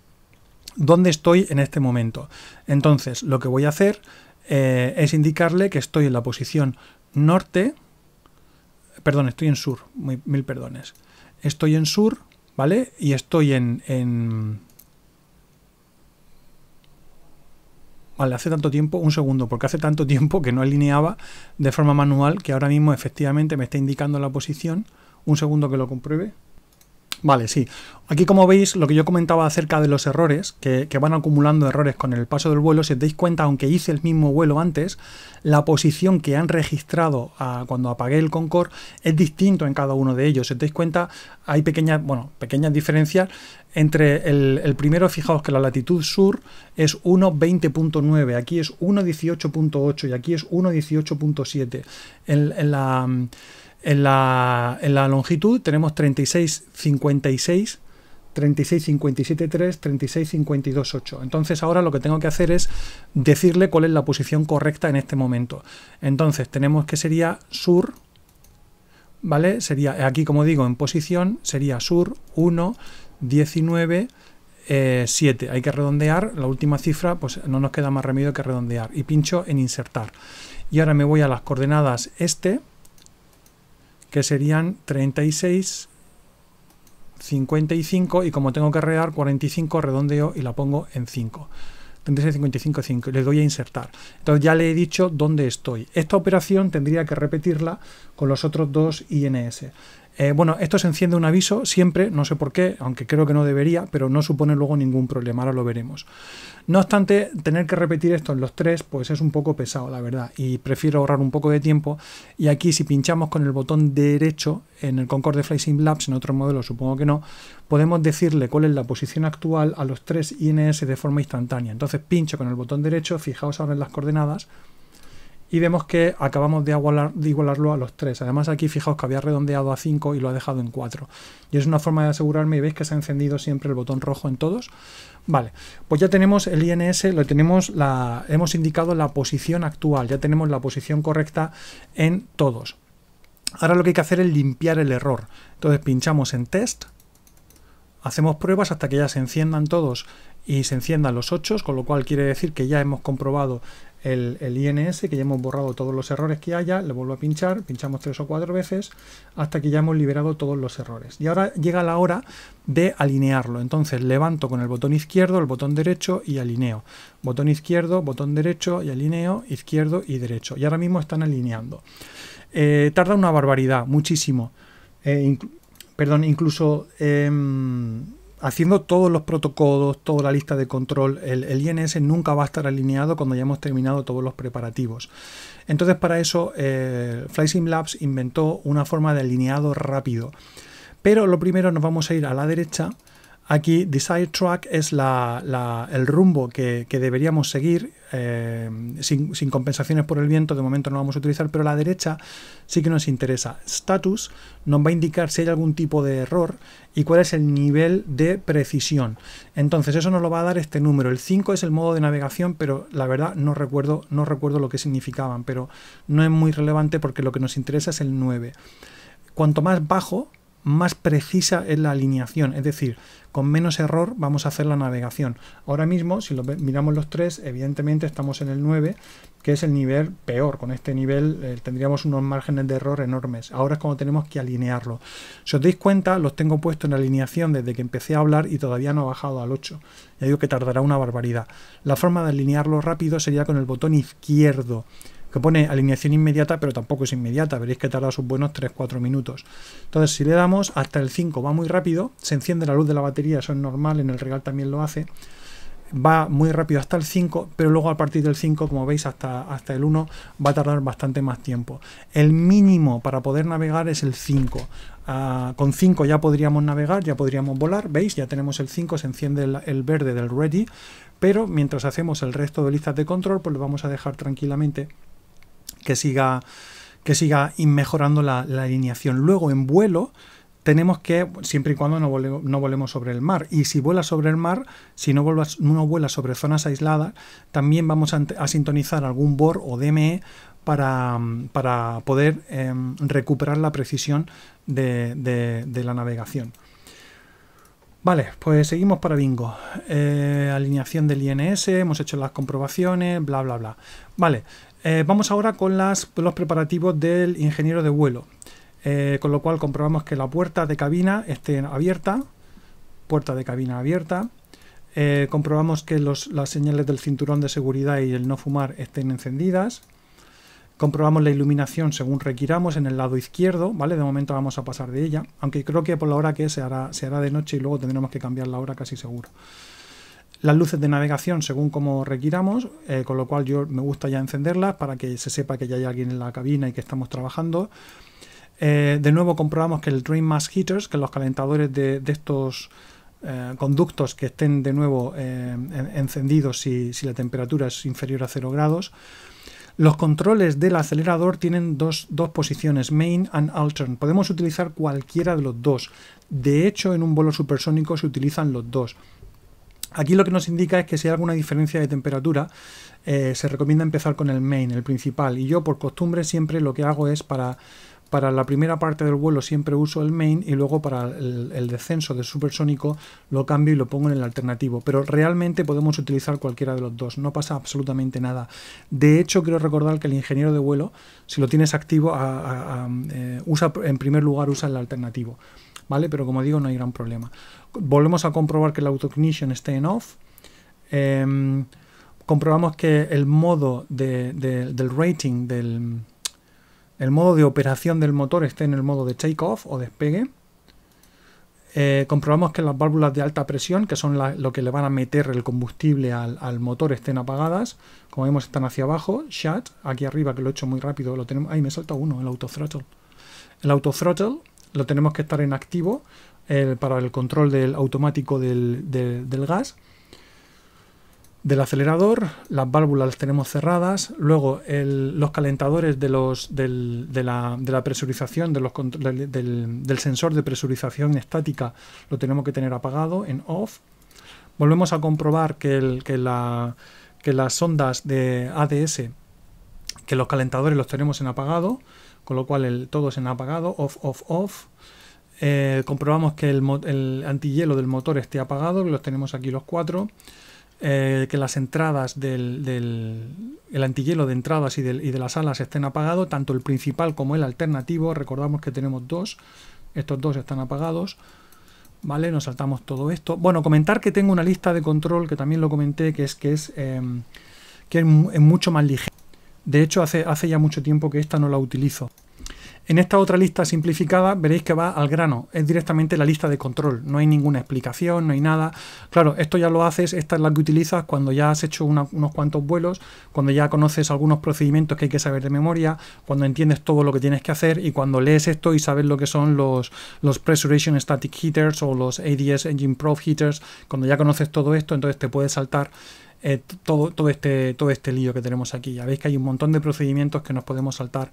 dónde estoy en este momento. Entonces, lo que voy a hacer eh, es indicarle que estoy en la posición norte, perdón, estoy en sur, mil perdones. Estoy en sur, ¿vale? Y estoy en hace tanto tiempo, un segundo, porque hace tanto tiempo que no alineaba de forma manual que ahora mismo efectivamente me está indicando la posición. Un segundo que lo compruebe. Vale, sí. Aquí como veis, lo que yo comentaba acerca de los errores, que, van acumulando errores con el paso del vuelo, si os dais cuenta, aunque hice el mismo vuelo antes, la posición que han registrado ah, cuando apagué el Concorde es distinto en cada uno de ellos. Si os dais cuenta, hay pequeñas, bueno, pequeñas diferencias entre el, primero, fijaos que la latitud sur es 1.20.9, aquí es 1.18.8 y aquí es 1.18.7. En, en la... En la, longitud tenemos 36, 56, 36, 3, 36, 8. Entonces ahora lo que tengo que hacer es decirle cuál es la posición correcta en este momento. Entonces tenemos que sería sur, ¿vale? Sería, aquí como digo, en posición, sería sur 1, 19, 7. Hay que redondear, la última cifra, pues no nos queda más remedio que redondear. Y pincho en insertar. Y ahora me voy a las coordenadas este, que serían 36, 55 y como tengo que redar 45 redondeo y la pongo en 5. 36, 55, 5. Le doy a insertar. Entonces ya le he dicho dónde estoy. Esta operación tendría que repetirla con los otros dos INS. Eh, bueno, esto se enciende un aviso siempre, no sé por qué, aunque creo que no debería, pero no supone luego ningún problema, ahora lo veremos. No obstante, tener que repetir esto en los tres, pues es un poco pesado, la verdad, y prefiero ahorrar un poco de tiempo. Y aquí si pinchamos con el botón derecho en el Concorde Fly Sim Labs, en otro modelo supongo que no, podemos decirle cuál es la posición actual a los tres INS de forma instantánea. Entonces pincho con el botón derecho, fijaos ahora en las coordenadas, y vemos que acabamos de, igualarlo a los tres, Además aquí fijaos que había redondeado a 5 y lo ha dejado en 4. Y es una forma de asegurarme y veis que se ha encendido siempre el botón rojo en todos. Vale, pues ya tenemos el INS, lo tenemos la, hemos indicado la posición actual, ya tenemos la posición correcta en todos. Ahora lo que hay que hacer es limpiar el error. Entonces pinchamos en test, hacemos pruebas hasta que ya se enciendan todos y se enciendan los 8, con lo cual quiere decir que ya hemos comprobado el, INS, que ya hemos borrado todos los errores que haya, le vuelvo a pinchar, pinchamos tres o cuatro veces hasta que ya hemos liberado todos los errores. Y ahora llega la hora de alinearlo. Entonces levanto con el botón izquierdo, el botón derecho y alineo. Botón izquierdo, botón derecho y alineo, izquierdo y derecho. Y ahora mismo están alineando. Eh, tarda una barbaridad, muchísimo. Eh, perdón, incluso... Em, haciendo todos los protocolos, toda la lista de control. El, INS nunca va a estar alineado cuando ya hemos terminado todos los preparativos. Entonces para eso eh, FlySim Labs inventó una forma de alineado rápido. Pero lo primero nos vamos a ir a la derecha Aquí Desire Track es el rumbo que, deberíamos seguir eh, sin, compensaciones por el viento, de momento no vamos a utilizar, pero la derecha sí que nos interesa. Status nos va a indicar si hay algún tipo de error y cuál es el nivel de precisión. Entonces eso nos lo va a dar este número. El 5 es el modo de navegación, pero la verdad no recuerdo, no recuerdo lo que significaban, pero no es muy relevante porque lo que nos interesa es el 9. Cuanto más bajo, más precisa es la alineación, es decir, con menos error vamos a hacer la navegación. Ahora mismo, si miramos los tres, evidentemente estamos en el 9, que es el nivel peor. Con este nivel eh, tendríamos unos márgenes de error enormes. Ahora es como tenemos que alinearlo. Si os dais cuenta, los tengo puesto en alineación desde que empecé a hablar y todavía no ha bajado al 8. Ya digo que tardará una barbaridad. La forma de alinearlo rápido sería con el botón izquierdo que pone alineación inmediata, pero tampoco es inmediata. Veréis que tarda sus buenos 3-4 minutos. Entonces, si le damos hasta el 5, va muy rápido, se enciende la luz de la batería, eso es normal, en el regal también lo hace. Va muy rápido hasta el 5, pero luego a partir del 5, como veis, hasta, hasta el 1 va a tardar bastante más tiempo. El mínimo para poder navegar es el 5. Ah, con 5 ya podríamos navegar, ya podríamos volar, ¿veis? Ya tenemos el 5, se enciende el, el verde del ready, pero mientras hacemos el resto de listas de control, pues lo vamos a dejar tranquilamente que siga, que siga mejorando la, alineación. Luego en vuelo tenemos que, siempre y cuando no, no, volemos sobre el mar. Y si vuelas sobre el mar, si no, vuelas, no vuelas sobre zonas aisladas, también vamos a, sintonizar algún BOR o DME para, poder em, recuperar la precisión de, la navegación. Vale, pues seguimos para bingo. Eh, alineación del INS, hemos hecho las comprobaciones, bla, bla, bla. Vale, eh, vamos ahora con los preparativos del ingeniero de vuelo, eh, con lo cual comprobamos que la puerta de cabina esté abierta, puerta de cabina abierta, eh, comprobamos que las señales del cinturón de seguridad y el no fumar estén encendidas, comprobamos la iluminación según requiramos en el lado izquierdo, ¿vale? De momento vamos a pasar de ella, aunque creo que por la hora que se hará de noche y luego tendremos que cambiar la hora casi seguro las luces de navegación según como requiramos, eh, con lo cual yo me gusta ya encenderlas para que se sepa que ya hay alguien en la cabina y que estamos trabajando. Eh, de nuevo comprobamos que el Drain Mass Heaters, que los calentadores de, estos eh, conductos que estén de nuevo encendidos si, la temperatura es inferior a 0 grados. Los controles del acelerador tienen dos, dos posiciones, main and altern. Podemos utilizar cualquiera de los dos. De hecho, en un vuelo supersónico se utilizan los dos Aquí lo que nos indica es que si hay alguna diferencia de temperatura, eh, se recomienda empezar con el main, el principal. Y yo por costumbre siempre lo que hago es para, para la primera parte del vuelo siempre uso el main y luego para el, descenso de supersónico lo cambio y lo pongo en el alternativo. Pero realmente podemos utilizar cualquiera de los dos, no pasa absolutamente nada. De hecho, quiero recordar que el ingeniero de vuelo, si lo tienes activo, eh, usa, en primer lugar usa el alternativo. ¿Vale? Pero como digo, no hay gran problema. Volvemos a comprobar que el auto-ignition esté en off. Em, comprobamos que el modo de, del rating, del, el modo de operación del motor esté en el modo de take-off o despegue. Eh, comprobamos que las válvulas de alta presión, que son lo que le van a meter el combustible al, motor, estén apagadas. Como vemos, están hacia abajo. Shut, aquí arriba, que lo he hecho muy rápido. Lo tenemos, ay, me salta uno, el auto-throttle. El auto-throttle lo tenemos que estar en activo para el control del automático del, del, gas del acelerador, las válvulas las tenemos cerradas, luego los calentadores de, los, del, de, la, de, la, presurización, de los, del, del, sensor de presurización estática lo tenemos que tener apagado en off. Volvemos a comprobar que, el, que, la, que las ondas de ADS, que los calentadores los tenemos en apagado, con lo cual el, todo es en apagado, off, off, off. Eh, comprobamos que el, el, antihielo del motor esté apagado, los tenemos aquí los cuatro. Eh, que las entradas del, del antihielo de entradas y de, las alas estén apagados, tanto el principal como el alternativo. Recordamos que tenemos dos, estos dos están apagados. ¿vale? Nos saltamos todo esto. Bueno, comentar que tengo una lista de control, que también lo comenté, que es que es, em, que es, mucho más ligera. De hecho, hace, hace ya mucho tiempo que esta no la utilizo. En esta otra lista simplificada veréis que va al grano, es directamente la lista de control, no hay ninguna explicación, no hay nada. Claro, esto ya lo haces, esta es la que utilizas cuando ya has hecho unos cuantos vuelos, cuando ya conoces algunos procedimientos que hay que saber de memoria, cuando entiendes todo lo que tienes que hacer y cuando lees esto y sabes lo que son los, los Static Heaters o los ADS Engine Probe Heaters, cuando ya conoces todo esto, entonces te puedes saltar eh, todo, todo, este, todo este lío que tenemos aquí. Ya veis que hay un montón de procedimientos que nos podemos saltar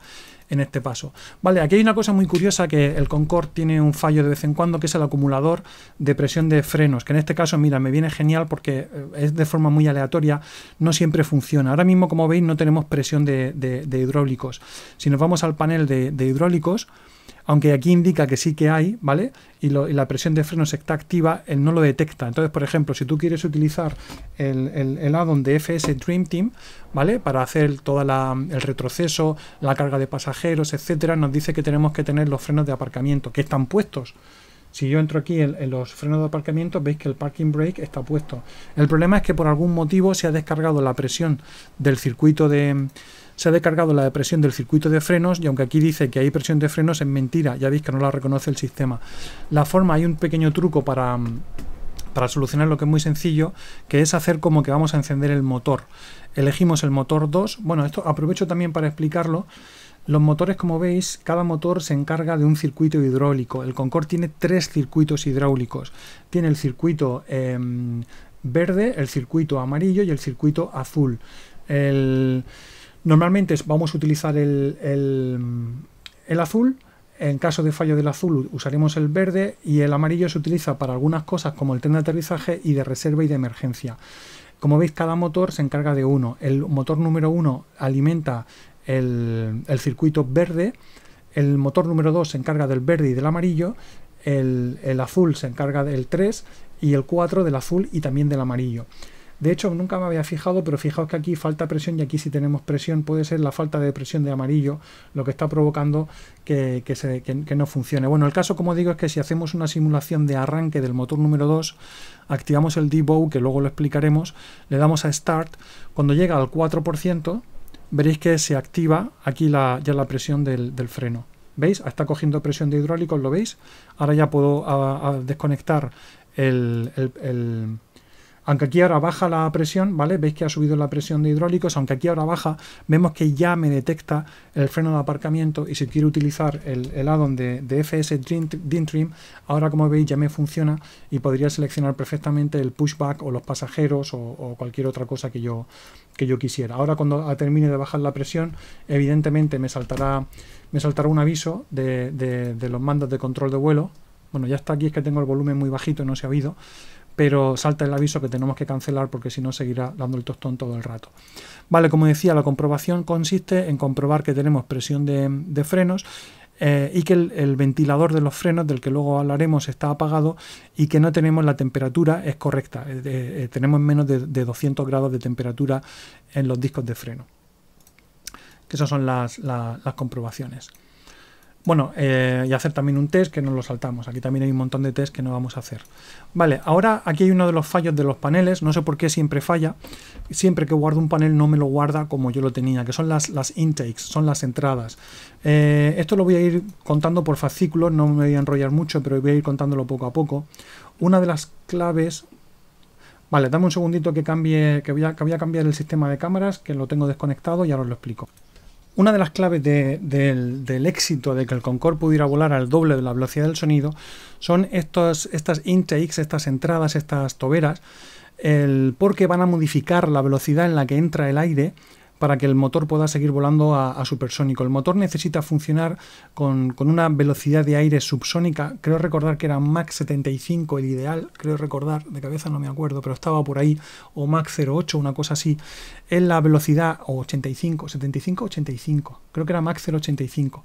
en este paso. Vale, aquí hay una cosa muy curiosa que el Concorde tiene un fallo de vez en cuando, que es el acumulador de presión de frenos, que en este caso, mira, me viene genial porque eh, es de forma muy aleatoria, no siempre funciona. Ahora mismo, como veis, no tenemos presión de, hidráulicos. Si nos vamos al panel de hidráulicos, aunque aquí indica que sí que hay, ¿vale? Y, la presión de frenos está activa, él no lo detecta. Entonces, por ejemplo, si tú quieres utilizar el, el, addon de FS Dream Team, ¿vale? Para hacer todo el retroceso, la carga de pasajeros, etcétera, nos dice que tenemos que tener los frenos de aparcamiento, que están puestos. Si yo entro aquí en, los frenos de aparcamiento, veis que el parking brake está puesto. El problema es que por algún motivo se ha descargado la presión del circuito de, se ha descargado la depresión del circuito de frenos y aunque aquí dice que hay presión de frenos es mentira, ya veis que no la reconoce el sistema. La forma, hay un pequeño truco para, mm, solucionar lo que es muy sencillo, que es hacer como que vamos a encender el motor. Elegimos el motor 2, bueno, esto aprovecho también para explicarlo. Los motores, como veis, cada motor se encarga de un circuito hidráulico. El Concorde tiene tres circuitos hidráulicos. Tiene el circuito em, verde, el circuito amarillo y el circuito azul. El, Normalmente vamos a utilizar el, azul. En caso de fallo del azul usaremos el verde y el amarillo se utiliza para algunas cosas como el tren de aterrizaje y de reserva y de emergencia. Como veis cada motor se encarga de uno. El motor número uno alimenta el, circuito verde, el motor número 2 se encarga del verde y del amarillo, el, el azul se encarga del 3 y el 4 del azul y también del amarillo. De hecho, nunca me había fijado, pero fijaos que aquí falta presión y aquí si tenemos presión puede ser la falta de presión de amarillo lo que está provocando que, no funcione. Bueno, el caso, como digo, es que si hacemos una simulación de arranque del motor número 2, activamos el D-Bow, que luego lo explicaremos, le damos a Start, cuando llega al 4%, veréis que se activa aquí ya la presión del, freno. ¿Veis? Está cogiendo presión de hidráulicos, ¿lo veis? Ahora ya puedo desconectar el aunque aquí ahora baja la presión, ¿vale? Veis que ha subido la presión de hidráulicos, aunque aquí ahora baja, vemos que ya me detecta el freno de aparcamiento y si quiero utilizar el, el addon de, FS Dream ahora como veis ya me funciona y podría seleccionar perfectamente el pushback o los pasajeros o, cualquier otra cosa que yo, que yo quisiera. Ahora cuando termine de bajar la presión, evidentemente me saltará, me saltará un aviso de, los mandos de control de vuelo. Bueno, ya está aquí, es que tengo el volumen muy bajito, y no se ha oído pero salta el aviso que tenemos que cancelar porque si no seguirá dando el tostón todo el rato. Vale, como decía, la comprobación consiste en comprobar que tenemos presión de, frenos eh, y que el, ventilador de los frenos, del que luego hablaremos, está apagado y que no tenemos la temperatura es correcta. Eh, eh, tenemos menos de, 200 grados de temperatura en los discos de freno. Que esas son las comprobaciones. Bueno, eh, y hacer también un test que no lo saltamos. Aquí también hay un montón de test que no vamos a hacer. Vale, ahora aquí hay uno de los fallos de los paneles. No sé por qué siempre falla. Siempre que guardo un panel no me lo guarda como yo lo tenía, que son las, las intakes, son las entradas. Eh, esto lo voy a ir contando por fascículos, no me voy a enrollar mucho, pero voy a ir contándolo poco a poco. Una de las claves... Vale, dame un segundito que cambie, que voy a, que voy a cambiar el sistema de cámaras, que lo tengo desconectado y ahora os lo explico. Una de las claves del, éxito de que el Concorde pudiera volar al doble de la velocidad del sonido son estas intakes, estas entradas, estas toberas, el, porque van a modificar la velocidad en la que entra el aire para que el motor pueda seguir volando a, supersónico. El motor necesita funcionar con, una velocidad de aire subsónica. Creo recordar que era Mach 75 el ideal, creo recordar, de cabeza no me acuerdo, pero estaba por ahí, o Mach 08, una cosa así. Es la velocidad, o 85, 75, 85, creo que era Mach 085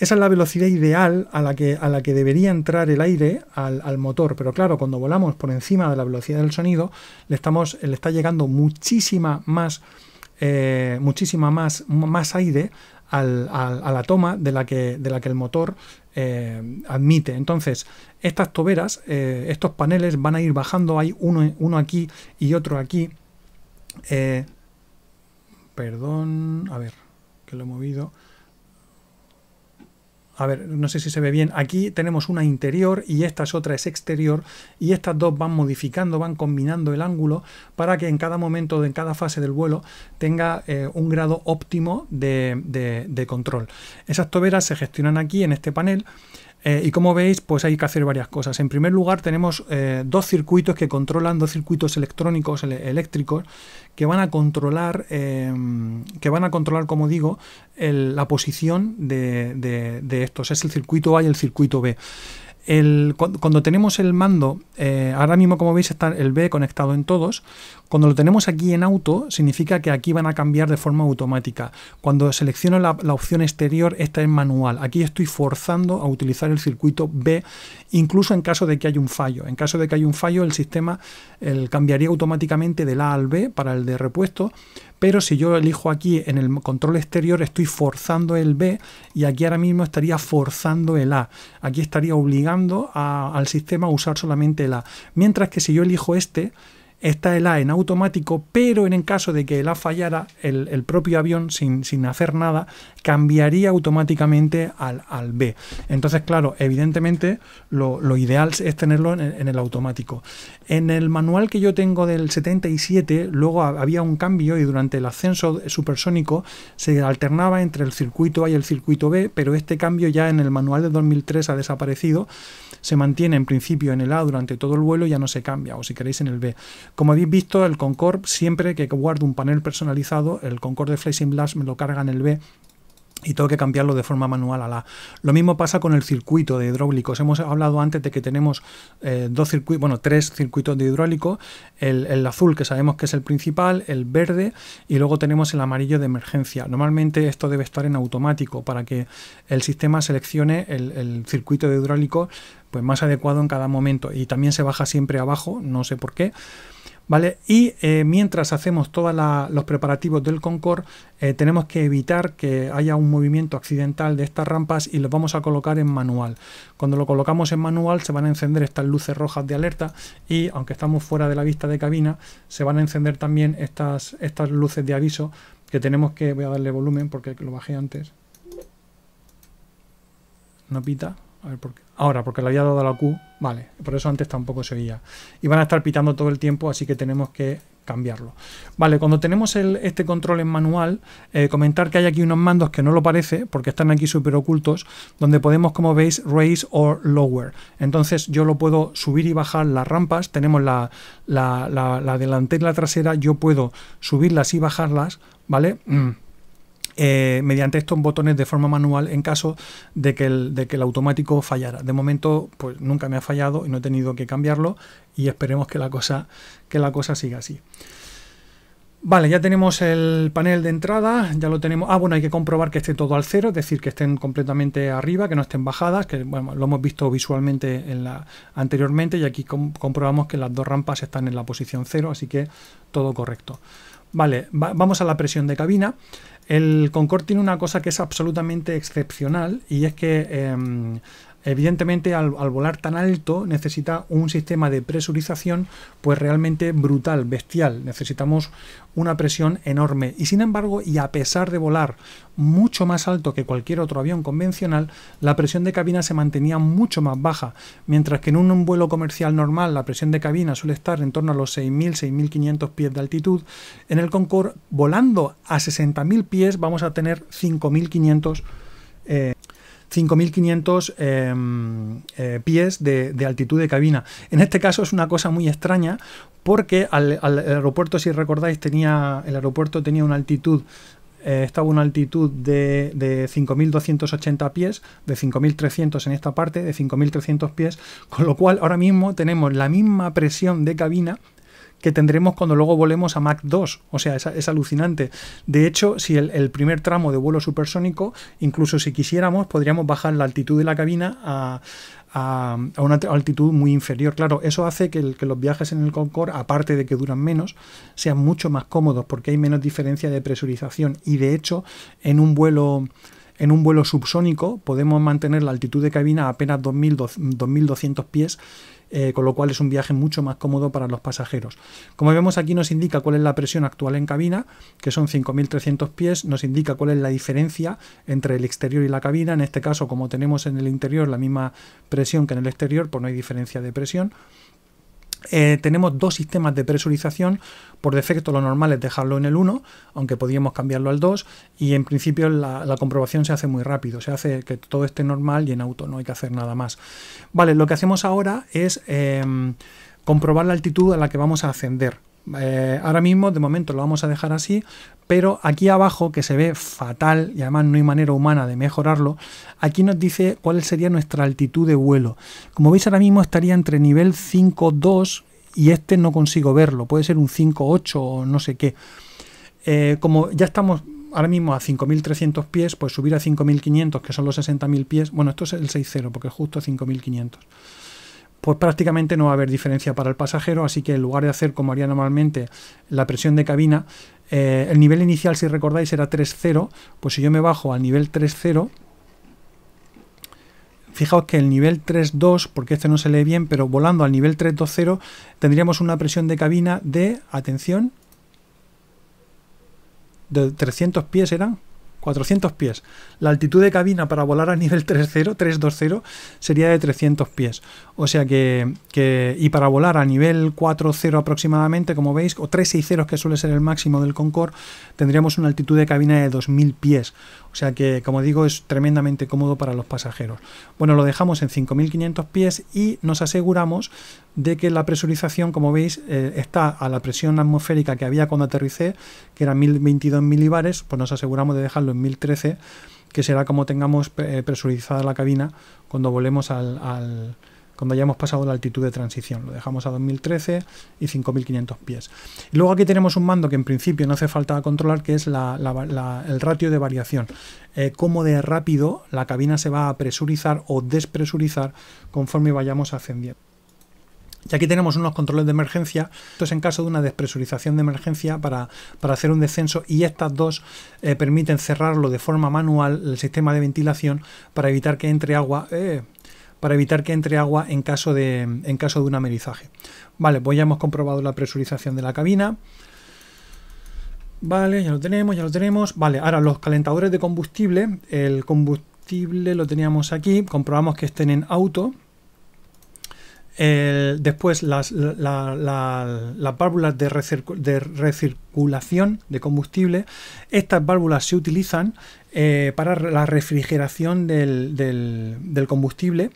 esa es la velocidad ideal a la que, a la que debería entrar el aire al, motor. Pero claro, cuando volamos por encima de la velocidad del sonido, le, estamos, le está llegando muchísima más eh, muchísima más, más aire al, a la toma de la que, de la que el motor eh, admite. Entonces, estas toberas, eh, estos paneles van a ir bajando, hay uno, uno aquí y otro aquí. perdón, a ver, que lo he movido a ver, no sé si se ve bien, aquí tenemos una interior y esta es otra, es exterior, y estas dos van modificando, van combinando el ángulo para que en cada momento, en cada fase del vuelo, tenga eh, un grado óptimo de control. Esas toberas se gestionan aquí en este panel. Eh, y como veis, pues hay que hacer varias cosas. En primer lugar, tenemos eh, dos circuitos que controlan, dos circuitos electrónicos, eléctricos, que van a controlar, em, que van a controlar, como digo, la posición de, estos. Es el circuito A y el circuito B. cuando, tenemos el mando, eh, ahora mismo como veis está el B conectado en todos, cuando lo tenemos aquí en auto, significa que aquí van a cambiar de forma automática. Cuando selecciono la, opción exterior, esta es manual. Aquí estoy forzando a utilizar el circuito B, incluso en caso de que haya un fallo. En caso de que haya un fallo, el sistema el cambiaría automáticamente del A al B para el de repuesto, pero si yo elijo aquí en el control exterior estoy forzando el B y aquí ahora mismo estaría forzando el A. Aquí estaría obligando al sistema a usar solamente el A. Mientras que si yo elijo este, ...está el A en automático, pero en el caso de que el A fallara, el, el propio avión, sin, sin hacer nada, cambiaría automáticamente al, al B. Entonces, claro, evidentemente lo, ideal es tenerlo en, el automático. En el manual que yo tengo del 77, luego había un cambio y durante el ascenso supersónico se alternaba entre el circuito A y el circuito B, pero este cambio ya en el manual de 2003 ha desaparecido. Se mantiene en principio en el A durante todo el vuelo, ya no se cambia, o si queréis en el B. Como habéis visto, el Concorde, siempre que guardo un panel personalizado, el Concorde de Blast me lo carga en el B y tengo que cambiarlo de forma manual a la. Lo mismo pasa con el circuito de hidráulicos. Hemos hablado antes de que tenemos eh, dos circuitos, bueno, tres circuitos de hidráulico, el, azul que sabemos que es el principal, el verde y luego tenemos el amarillo de emergencia. Normalmente esto debe estar en automático para que el sistema seleccione el, circuito de hidráulico pues más adecuado en cada momento y también se baja siempre abajo, no sé por qué. ¿vale? Y eh, mientras hacemos todos los preparativos del Concorde, eh, tenemos que evitar que haya un movimiento accidental de estas rampas y los vamos a colocar en manual. Cuando lo colocamos en manual se van a encender estas luces rojas de alerta y aunque estamos fuera de la vista de cabina, se van a encender también estas, estas luces de aviso que tenemos que... Voy a darle volumen porque lo bajé antes. No pita. A ver por qué ahora, porque le había dado la Q, vale, por eso antes tampoco se oía. Y van a estar pitando todo el tiempo, así que tenemos que cambiarlo. Vale, cuando tenemos el, este control en manual, eh, comentar que hay aquí unos mandos que no lo parece, porque están aquí súper ocultos, donde podemos, como veis, raise or lower. Entonces yo lo puedo subir y bajar las rampas, tenemos la, delantera y la trasera, yo puedo subirlas y bajarlas, ¿vale? Mm. Eh, mediante estos botones de forma manual en caso de que, el, de que el automático fallara. De momento, pues nunca me ha fallado y no he tenido que cambiarlo y esperemos que la cosa, que la cosa siga así. Vale, ya tenemos el panel de entrada, ya lo tenemos. Ah, bueno, hay que comprobar que esté todo al cero, es decir, que estén completamente arriba, que no estén bajadas, que bueno, lo hemos visto visualmente en la, anteriormente y aquí comprobamos que las dos rampas están en la posición cero, así que todo correcto. Vale, vamos a la presión de cabina. El Concorde tiene una cosa que es absolutamente excepcional y es que em, Evidentemente, al, volar tan alto, necesita un sistema de presurización, pues realmente brutal, bestial. Necesitamos una presión enorme. Y sin embargo, y a pesar de volar mucho más alto que cualquier otro avión convencional, la presión de cabina se mantenía mucho más baja. Mientras que en un vuelo comercial normal, la presión de cabina suele estar en torno a los 6.000, 6.500 pies de altitud, en el Concorde, volando a 60.000 pies, vamos a tener 5.500 eh, 5.500 em, eh, pies de, altitud de cabina. En este caso es una cosa muy extraña porque al, aeropuerto, si recordáis, tenía, el aeropuerto tenía una altitud eh, estaba una altitud de, de 5.280 pies, de 5.300 en esta parte, de 5.300 pies, con lo cual ahora mismo tenemos la misma presión de cabina que tendremos cuando luego volemos a Mach 2. O sea, es, alucinante. De hecho, si el, primer tramo de vuelo supersónico, incluso si quisiéramos, podríamos bajar la altitud de la cabina a, una altitud muy inferior. Claro, eso hace que, los viajes en el Concorde, aparte de que duran menos, sean mucho más cómodos porque hay menos diferencia de presurización. Y de hecho, en un vuelo... En un vuelo subsónico podemos mantener la altitud de cabina a apenas 2200 pies eh, con lo cual es un viaje mucho más cómodo para los pasajeros. Como vemos aquí nos indica cuál es la presión actual en cabina, que son 5.300 pies, nos indica cuál es la diferencia entre el exterior y la cabina, en este caso como tenemos en el interior la misma presión que en el exterior, pues no hay diferencia de presión. Eh, tenemos dos sistemas de presurización, por defecto lo normal es dejarlo en el 1, aunque podíamos cambiarlo al 2 y en principio la, comprobación se hace muy rápido, se hace que todo esté normal y en auto, no hay que hacer nada más. Vale, lo que hacemos ahora es em, comprobar la altitud a la que vamos a ascender. Eh, ahora mismo, de momento, lo vamos a dejar así, pero aquí abajo, que se ve fatal y además no hay manera humana de mejorarlo, aquí nos dice cuál sería nuestra altitud de vuelo. Como veis, ahora mismo estaría entre nivel 5.2 y este no consigo verlo, puede ser un 5, 8 o no sé qué. Eh, como ya estamos ahora mismo a 5.300 pies, pues subir a 5.500, que son los 60.000 pies, bueno, esto es el 6.0, porque es justo 5.500 pues prácticamente no va a haber diferencia para el pasajero, así que en lugar de hacer como haría normalmente la presión de cabina, eh, el nivel inicial, si recordáis, era 3.0, pues si yo me bajo al nivel 3.0, Fijaos que el nivel 3.2, porque este no se lee bien, pero volando al nivel 3.2.0 tendríamos una presión de cabina de, atención, de 300 pies eran, 400 pies. La altitud de cabina para volar a nivel 3.0, 3.2.0, sería de 300 pies. O sea que, y para volar a nivel 4.0 aproximadamente, como veis, o 3.6.0 que suele ser el máximo del Concorde, tendríamos una altitud de cabina de 2.000 pies. O sea que, como digo, es tremendamente cómodo para los pasajeros. Bueno, lo dejamos en 5.500 pies y nos aseguramos de que la presurización, como veis, eh, está a la presión atmosférica que había cuando aterricé, que era 1022 milibares, pues nos aseguramos de dejarlo en 1013, que será como tengamos eh, presurizada la cabina cuando volvemos al, cuando hayamos pasado la altitud de transición. Lo dejamos a 2013 y 5500 pies. Y luego aquí tenemos un mando que en principio no hace falta controlar, que es el ratio de variación. Eh, cómo de rápido la cabina se va a presurizar o despresurizar conforme vayamos ascendiendo. Y aquí tenemos unos controles de emergencia. Esto es en caso de una despresurización de emergencia para, hacer un descenso y estas dos eh, permiten cerrarlo de forma manual el sistema de ventilación para evitar que entre agua. Eh, para evitar que entre agua en caso de, en caso de un amerizaje. Vale, pues ya hemos comprobado la presurización de la cabina. Vale, ya lo tenemos, ya lo tenemos. Vale, ahora los calentadores de combustible. El combustible lo teníamos aquí. Comprobamos que estén en auto. El, después las, la, las válvulas de, recirculación de combustible. Estas válvulas se utilizan eh, para la refrigeración del, del, combustible.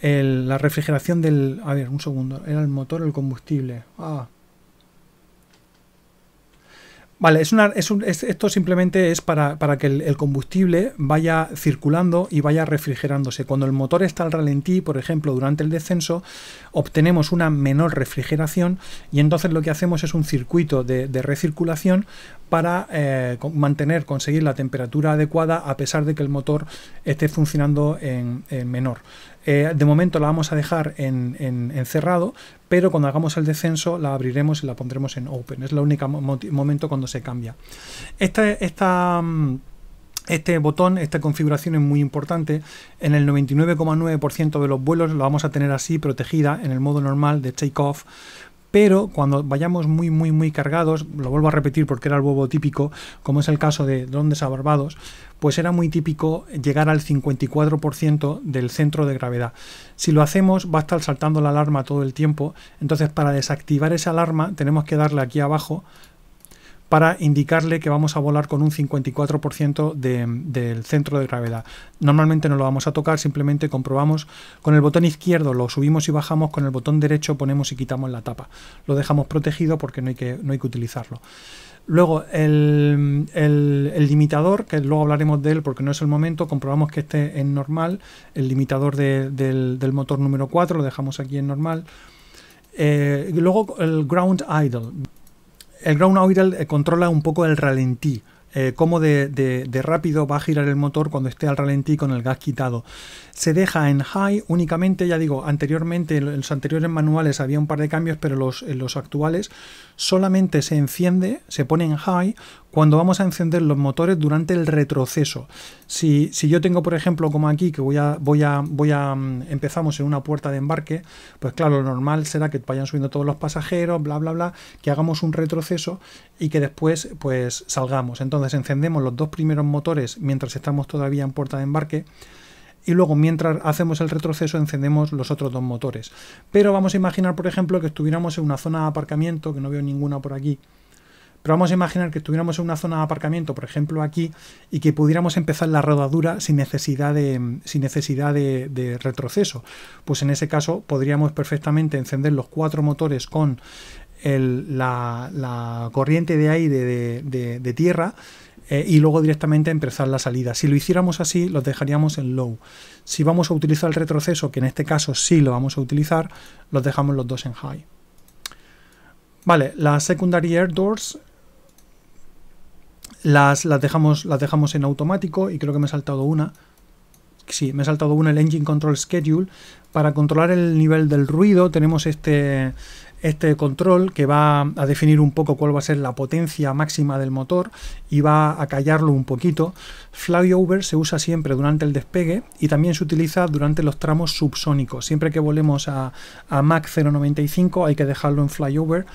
la refrigeración del... A ver, un segundo. Era el motor el combustible. Ah, Vale, esto simplemente es para, que el, combustible vaya circulando y vaya refrigerándose. Cuando el motor está al ralentí, por ejemplo, durante el descenso, obtenemos una menor refrigeración y entonces lo que hacemos es un circuito de, recirculación para eh, mantener, conseguir la temperatura adecuada a pesar de que el motor esté funcionando en, en menor. Eh, de momento la vamos a dejar en, cerrado, pero cuando hagamos el descenso la abriremos y la pondremos en open. Es el único momento cuando se cambia. Este, mm, este botón, esta configuración es muy importante. En el 99,9% de los vuelos la vamos a tener así, protegida en el modo normal de off, Pero cuando vayamos muy, muy, muy cargados, lo vuelvo a repetir porque era el huevo típico, como es el caso de drones abarbados pues era muy típico llegar al 54% del centro de gravedad. Si lo hacemos va a estar saltando la alarma todo el tiempo, entonces para desactivar esa alarma tenemos que darle aquí abajo para indicarle que vamos a volar con un 54% del centro de gravedad. Normalmente no lo vamos a tocar, simplemente comprobamos con el botón izquierdo, lo subimos y bajamos, con el botón derecho ponemos y quitamos la tapa. Lo dejamos protegido porque no hay que, no hay que utilizarlo. Luego, el, limitador, que luego hablaremos de él porque no es el momento, comprobamos que esté en normal, el limitador del, motor número 4, lo dejamos aquí en normal. Eh, luego, el ground idle. El ground idle eh, controla un poco el ralentí, eh, cómo de, rápido va a girar el motor cuando esté al ralentí con el gas quitado. Se deja en high únicamente, ya digo, anteriormente, en los anteriores manuales había un par de cambios, pero los, en los actuales solamente se enciende, se pone en high cuando vamos a encender los motores durante el retroceso. Si, yo tengo, por ejemplo, como aquí, que voy a, voy a, voy a, mm, empezamos en una puerta de embarque, pues claro, lo normal será que vayan subiendo todos los pasajeros, bla, bla, bla, que hagamos un retroceso y que después, pues, salgamos. Entonces encendemos los dos primeros motores mientras estamos todavía en puerta de embarque y luego mientras hacemos el retroceso encendemos los otros dos motores. Pero vamos a imaginar, por ejemplo, que estuviéramos en una zona de aparcamiento, que no veo ninguna por aquí, pero vamos a imaginar que estuviéramos en una zona de aparcamiento, por ejemplo aquí, y que pudiéramos empezar la rodadura sin necesidad de, sin necesidad de, retroceso. Pues en ese caso podríamos perfectamente encender los cuatro motores con la, corriente de aire de, tierra eh, y luego directamente empezar la salida. Si lo hiciéramos así, los dejaríamos en low. Si vamos a utilizar el retroceso, que en este caso sí lo vamos a utilizar, los dejamos los dos en high. Vale, La secondary air doors las, dejamos, las dejamos en automático y creo que me he saltado una. Sí, me he saltado una, el Engine Control Schedule. Para controlar el nivel del ruido tenemos este, este control que va a definir un poco cuál va a ser la potencia máxima del motor y va a callarlo un poquito. Flyover se usa siempre durante el despegue y también se utiliza durante los tramos subsónicos. Siempre que volemos a, a Mach 095 hay que dejarlo en flyover.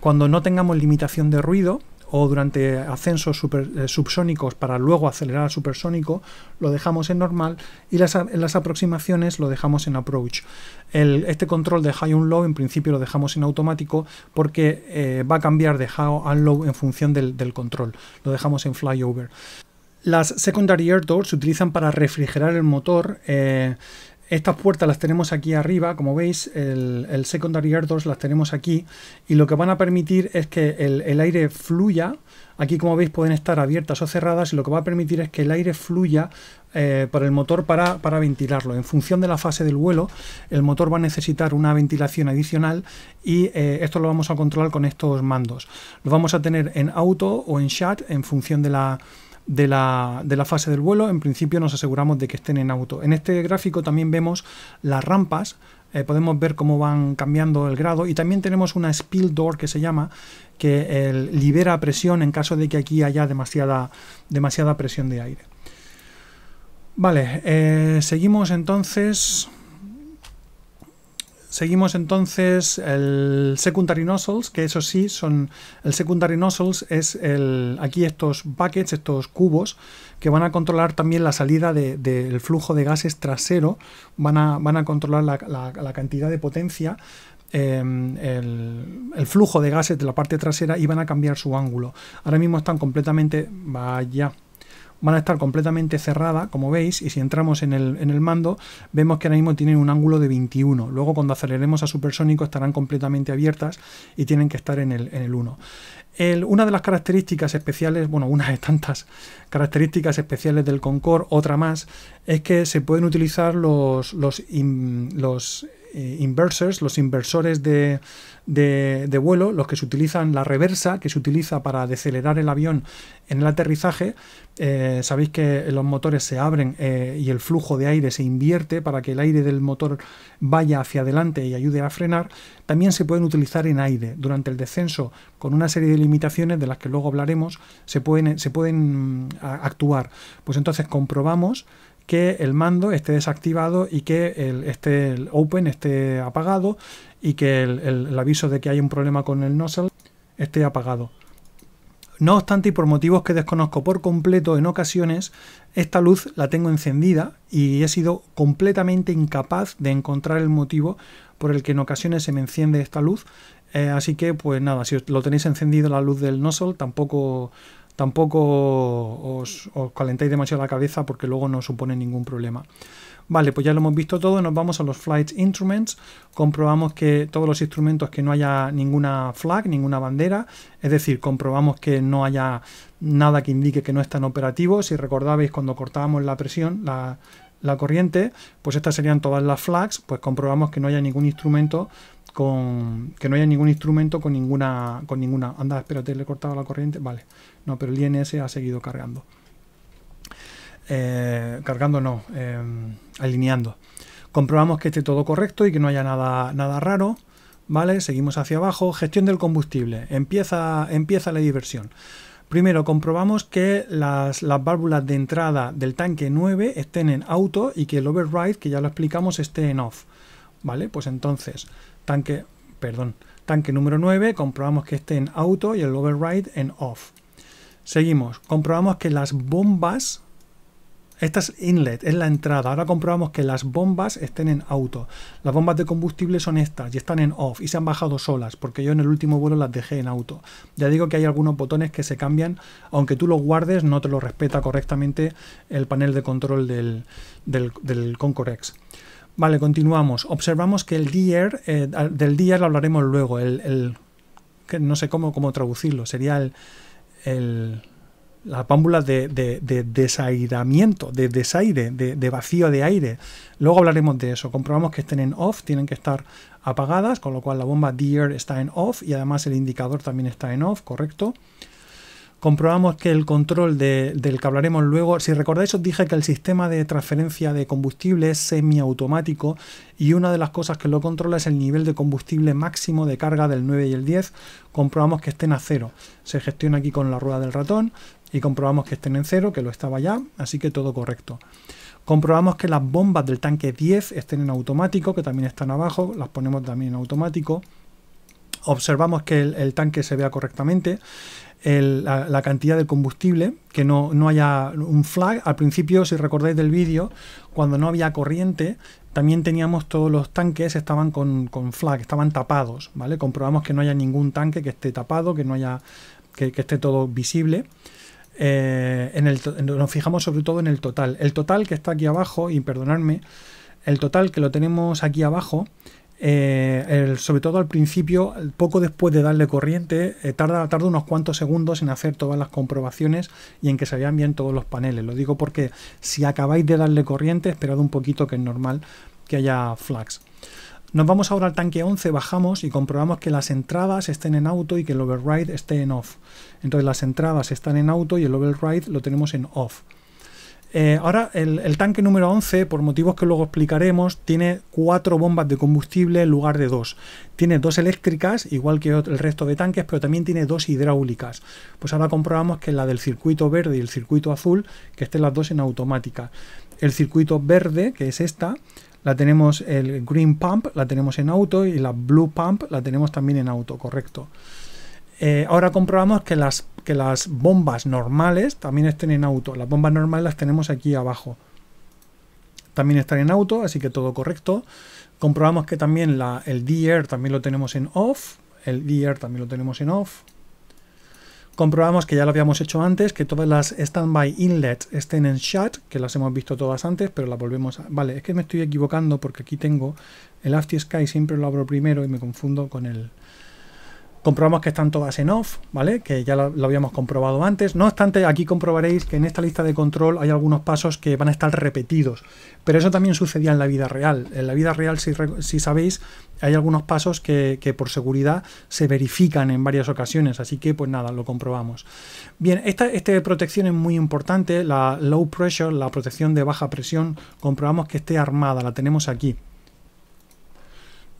Cuando no tengamos limitación de ruido, o durante ascensos eh, subsónicos para luego acelerar al supersónico, lo dejamos en normal y las, aproximaciones lo dejamos en approach. El, este control de high and low en principio lo dejamos en automático porque eh, va a cambiar de high and low en función del, control. Lo dejamos en flyover. Las secondary air doors se utilizan para refrigerar el motor. Eh, estas puertas las tenemos aquí arriba, como veis, el, secondary air doors las tenemos aquí y lo que van a permitir es que el, aire fluya. Aquí como veis pueden estar abiertas o cerradas y lo que va a permitir es que el aire fluya eh, por el motor para, para, ventilarlo. En función de la fase del vuelo, el motor va a necesitar una ventilación adicional y eh, esto lo vamos a controlar con estos mandos. Lo vamos a tener en auto o en chat en función de la de la, fase del vuelo, en principio nos aseguramos de que estén en auto. En este gráfico también vemos las rampas, eh, podemos ver cómo van cambiando el grado y también tenemos una spill door que se llama, que eh, libera presión en caso de que aquí haya demasiada, demasiada presión de aire. Vale, eh, seguimos entonces... Seguimos entonces el secondary nozzles, que eso sí son el secondary nozzles es el aquí estos buckets, estos cubos que van a controlar también la salida del flujo de gases trasero, van a, controlar la, cantidad de potencia em, el, el, flujo de gases de la parte trasera y van a cambiar su ángulo. Ahora mismo están completamente, vaya, van a estar completamente cerradas como veis, y si entramos en el, en el mando, vemos que ahora mismo tienen un ángulo de 21. Luego cuando aceleremos a supersónico estarán completamente abiertas y tienen que estar en el, en el 1. una de las características especiales, bueno, una de tantas características especiales del Concorde, otra más, es que se pueden utilizar los, los, los eh, los inversores de, vuelo, los que se utilizan la reversa, que se utiliza para decelerar el avión en el aterrizaje. Eh, sabéis que los motores se abren eh, y el flujo de aire se invierte para que el aire del motor vaya hacia adelante y ayude a frenar. También se pueden utilizar en aire. Durante el descenso, con una serie de limitaciones de las que luego hablaremos, se pueden, se pueden mm, actuar. Pues entonces comprobamos que el mando esté desactivado y que el, este el open esté apagado y que el, aviso de que hay un problema con el nozzle esté apagado. No obstante, y por motivos que desconozco por completo, en ocasiones esta luz la tengo encendida y he sido completamente incapaz de encontrar el motivo por el que en ocasiones se me enciende esta luz. Eh, así que, pues nada, si lo tenéis encendido la luz del nozzle, tampoco tampoco os, os calentáis demasiado la cabeza porque luego no supone ningún problema. Vale, pues ya lo hemos visto todo, nos vamos a los Flight Instruments, comprobamos que todos los instrumentos que no haya ninguna flag, ninguna bandera, es decir, comprobamos que no haya nada que indique que no están operativos, si recordabais cuando cortábamos la presión, la, la corriente, pues estas serían todas las flags, pues comprobamos que no haya ningún instrumento con que no haya ningún instrumento con ninguna con ninguna anda espérate le he cortado la corriente vale no pero el INS ha seguido cargando eh, cargando no em, alineando comprobamos que esté todo correcto y que no haya nada nada raro vale seguimos hacia abajo gestión del combustible empieza empieza la diversión Primero, comprobamos que las, las, válvulas de entrada del tanque 9 estén en auto y que el override, que ya lo explicamos, esté en off. ¿Vale? Pues entonces, Tanque, perdón, tanque número 9, comprobamos que esté en auto y el override en off. Seguimos, comprobamos que las bombas, esta es inlet, es la entrada, ahora comprobamos que las bombas estén en auto. Las bombas de combustible son estas y están en off y se han bajado solas porque yo en el último vuelo las dejé en auto. Ya digo que hay algunos botones que se cambian, aunque tú los guardes no te lo respeta correctamente el panel de control del, del, del Concorex. Vale, continuamos. Observamos que el DIER, eh, del DIER lo hablaremos luego, el, no sé cómo, cómo traducirlo, sería el, la pámbula de, de, de, desairamiento, de desaire, de, de, vacío de aire. Luego hablaremos de eso. Comprobamos que estén en off, tienen que estar apagadas, con lo cual la bomba DIER está en off y además el indicador también está en off, correcto comprobamos que el control del que hablaremos luego, si recordáis os dije que el sistema de transferencia de combustible es semiautomático y una de las cosas que lo controla es el nivel de combustible máximo de carga del 9 y el 10, comprobamos que estén a cero. Se gestiona aquí con la rueda del ratón y comprobamos que estén en cero, que lo estaba ya, así que todo correcto. Comprobamos que las bombas del tanque 10 estén en automático, que también están abajo, las ponemos también en automático observamos que el, tanque se vea correctamente, la, cantidad de combustible, que no, no haya un flag. Al principio, si recordáis del vídeo, cuando no había corriente, también teníamos todos los tanques, estaban con, flag, estaban tapados, ¿vale? Comprobamos que no haya ningún tanque que esté tapado, que no haya. que, esté todo visible. Eh, en el, nos fijamos sobre todo en el total. El total que está aquí abajo, y perdonadme, el total que lo tenemos aquí abajo eh, el, sobre todo al principio, poco después de darle corriente, eh, tarda, tarda, unos cuantos segundos en hacer todas las comprobaciones y en que se vean bien todos los paneles. Lo digo porque si acabáis de darle corriente, esperad un poquito que es normal que haya flags. Nos vamos ahora al tanque 11, bajamos y comprobamos que las entradas estén en auto y que el override esté en off. Entonces las entradas están en auto y el override lo tenemos en off. Eh, ahora, el, el, tanque número 11, por motivos que luego explicaremos, tiene cuatro bombas de combustible en lugar de dos. Tiene dos eléctricas, igual que el resto de tanques, pero también tiene dos hidráulicas. Pues ahora comprobamos que la del circuito verde y el circuito azul, que estén las dos en automática. El circuito verde, que es esta, la tenemos el green pump, la tenemos en auto, y la blue pump la tenemos también en auto, correcto. Eh, ahora comprobamos que las, que las bombas normales también estén en auto. Las bombas normales las tenemos aquí abajo. También están en auto, así que todo correcto. Comprobamos que también la, el DR también lo tenemos en off. El DR también lo tenemos en off. Comprobamos que ya lo habíamos hecho antes, que todas las standby inlets estén en shut, que las hemos visto todas antes, pero las volvemos a... Vale, es que me estoy equivocando porque aquí tengo el After Sky, siempre lo abro primero y me confundo con el... Comprobamos que están todas en off, ¿vale? Que ya lo, habíamos comprobado antes. No obstante, aquí comprobaréis que en esta lista de control hay algunos pasos que van a estar repetidos. Pero eso también sucedía en la vida real. En la vida real, si, sabéis, hay algunos pasos que, por seguridad se verifican en varias ocasiones. Así que, pues nada, lo comprobamos. Bien, esta, esta protección es muy importante. La low pressure, la protección de baja presión, comprobamos que esté armada. La tenemos aquí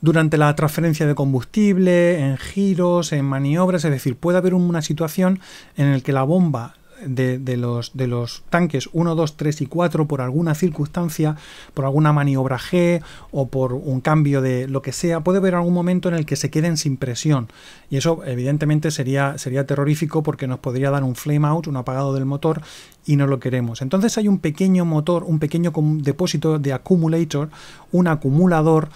durante la transferencia de combustible, en giros, en maniobras, es decir, puede haber una situación en la que la bomba de, los, de los tanques 1, 2, 3 y 4 por alguna circunstancia, por alguna maniobra G o por un cambio de lo que sea, puede haber algún momento en el que se queden sin presión. Y eso evidentemente sería, sería terrorífico porque nos podría dar un flame out, un apagado del motor y no lo queremos. Entonces hay un pequeño motor, un pequeño depósito de acumulator, un acumulador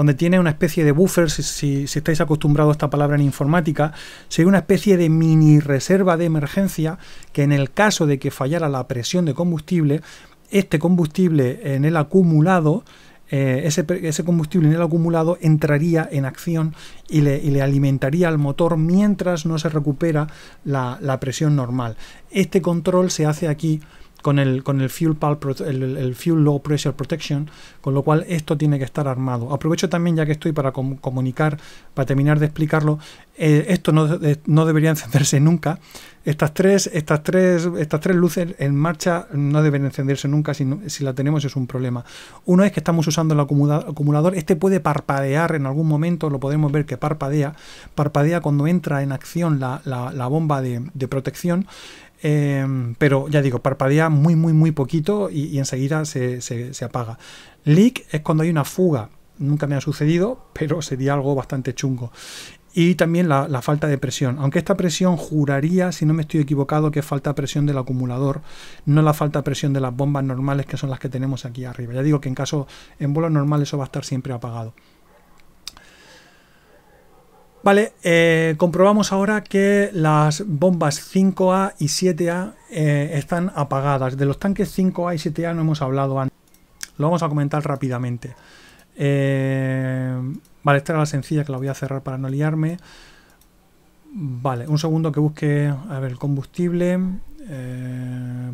donde tiene una especie de buffer, si, estáis acostumbrados a esta palabra en informática, sería una especie de mini reserva de emergencia que en el caso de que fallara la presión de combustible, este combustible en el acumulado eh, ese, combustible en el acumulado entraría en acción y le, alimentaría al motor mientras no se recupera la, la, presión normal. Este control se hace aquí con el, con el fuel, el, fuel Low Pressure Protection, con lo cual esto tiene que estar armado. Aprovecho también, ya que estoy para comunicar, para terminar de explicarlo, eh, esto no, eh, debería [laughs] encenderse nunca. Estas tres, estas, tres, estas tres luces en marcha no deben encenderse nunca, si, si la tenemos es un problema. Uno es que estamos usando el acumulador, este puede parpadear en algún momento, lo podemos ver que parpadea, parpadea cuando entra en acción la, la, la bomba de, de protección. Em, pero ya digo, parpadea muy, muy, muy poquito y, enseguida se, apaga. Leak es cuando hay una fuga. Nunca me ha sucedido, pero sería algo bastante chungo. Y también la, falta de presión. Aunque esta presión juraría, si no me estoy equivocado, que falta de presión del acumulador, no la falta de presión de las bombas normales que son las que tenemos aquí arriba. Ya digo que en caso en vuelos normales eso va a estar siempre apagado. Vale, eh, comprobamos ahora que las bombas 5A y 7A eh, están apagadas. De los tanques 5A y 7A no hemos hablado antes. Lo vamos a comentar rápidamente. Eh, vale, esta era la sencilla que la voy a cerrar para no liarme. Vale, un segundo que busque a ver, el combustible.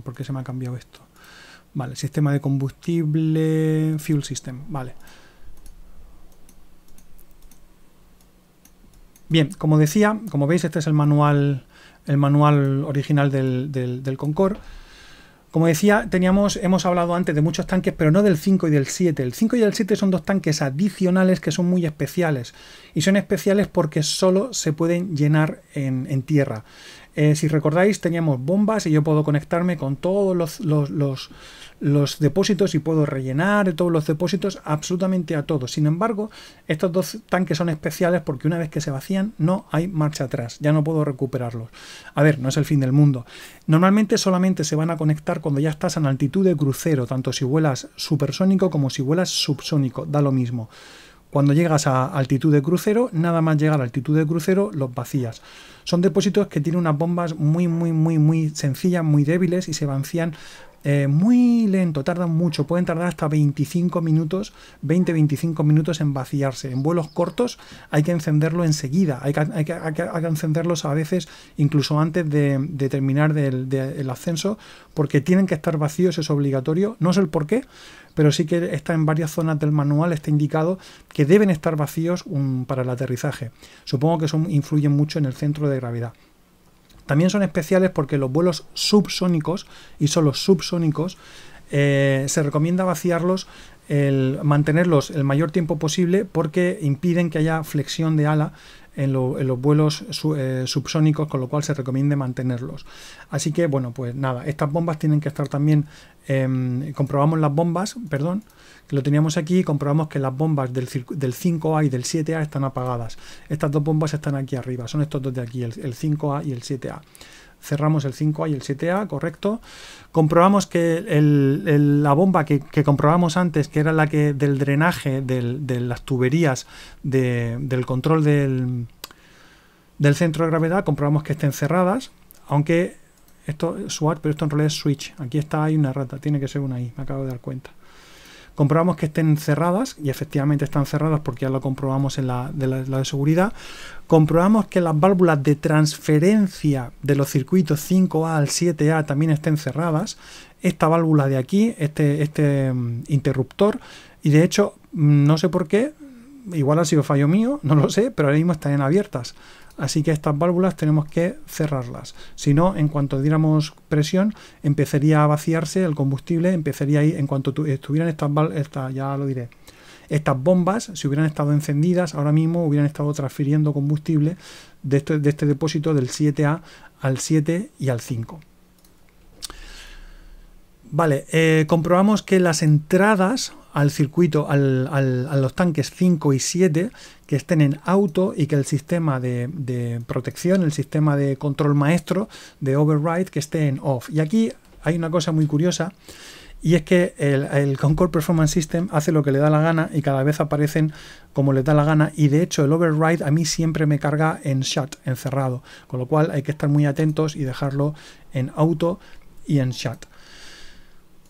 ¿Por qué se me ha cambiado esto? Vale, sistema de combustible, fuel system. Vale. Bien, como decía, como veis, este es el manual, el manual original del, del, Concorde. Como decía, teníamos, hemos hablado antes de muchos tanques, pero no del 5 y del 7. El 5 y el 7 son dos tanques adicionales que son muy especiales. Y son especiales porque solo se pueden llenar en, tierra. Eh, si recordáis, teníamos bombas y yo puedo conectarme con todos los, los depósitos y puedo rellenar todos los depósitos absolutamente a todos. Sin embargo, estos dos tanques son especiales porque una vez que se vacían no hay marcha atrás, ya no puedo recuperarlos. A ver, no es el fin del mundo. Normalmente solamente se van a conectar cuando ya estás en altitud de crucero, tanto si vuelas supersónico como si vuelas subsónico, da lo mismo. Cuando llegas a altitud de crucero, nada más llegar a altitud de crucero, los vacías. Son depósitos que tienen unas bombas muy, muy, muy, muy sencillas, muy débiles y se vacían eh, muy lento, tardan mucho, pueden tardar hasta 25 minutos, 20-25 minutos en vaciarse. En vuelos cortos hay que encenderlo enseguida, hay que, encenderlos a veces incluso antes de, terminar el ascenso, porque tienen que estar vacíos, es obligatorio, no sé el por qué, pero sí que está en varias zonas del manual, está indicado que deben estar vacíos para el aterrizaje. Supongo que eso influye mucho en el centro de gravedad. También son especiales porque los vuelos subsónicos, y solo subsónicos, eh, se recomienda vaciarlos, mantenerlos el mayor tiempo posible porque impiden que haya flexión de ala en, los vuelos eh, subsónicos, con lo cual se recomiende mantenerlos. Así que, bueno, pues nada, estas bombas tienen que estar también, em, comprobamos las bombas, perdón, que lo teníamos aquí, comprobamos que las bombas del, 5A y del 7A están apagadas. Estas dos bombas están aquí arriba, son estos dos de aquí, el 5A y el 7A cerramos el 5A y el 7A, correcto. Comprobamos que la bomba que, comprobamos antes, que era la que del drenaje de las tuberías del control del, del centro de gravedad, comprobamos que estén cerradas, aunque esto es SWAT, pero esto en realidad es switch. Aquí está, hay una rata, tiene que ser una I, me acabo de dar cuenta. Comprobamos que estén cerradas y efectivamente están cerradas porque ya lo comprobamos en la de, seguridad. Comprobamos que las válvulas de transferencia de los circuitos 5A al 7A también estén cerradas. Esta válvula de aquí, este, este mm, interruptor, y de hecho, mm, no sé por qué, igual ha sido fallo mío, no lo sé, pero ahora mismo están abiertas. Así que estas válvulas tenemos que cerrarlas. Si no, en cuanto diéramos presión, empezaría a vaciarse el combustible, empezaría ahí, en cuanto estuvieran estas, ya lo diré, estas bombas, si hubieran estado encendidas, ahora mismo hubieran estado transfiriendo combustible de este, este depósito del 7A al 7 y al 5. Vale, eh, comprobamos que las entradas al circuito, al, al, a los tanques 5 y 7 que estén en auto y que el sistema de, protección, el sistema de control maestro de override que esté en off. Y aquí hay una cosa muy curiosa y es que el, el Concord Performance System hace lo que le da la gana y cada vez aparecen como le da la gana y de hecho el override a mí siempre me carga en shut, encerrado, con lo cual hay que estar muy atentos y dejarlo en auto y en shut.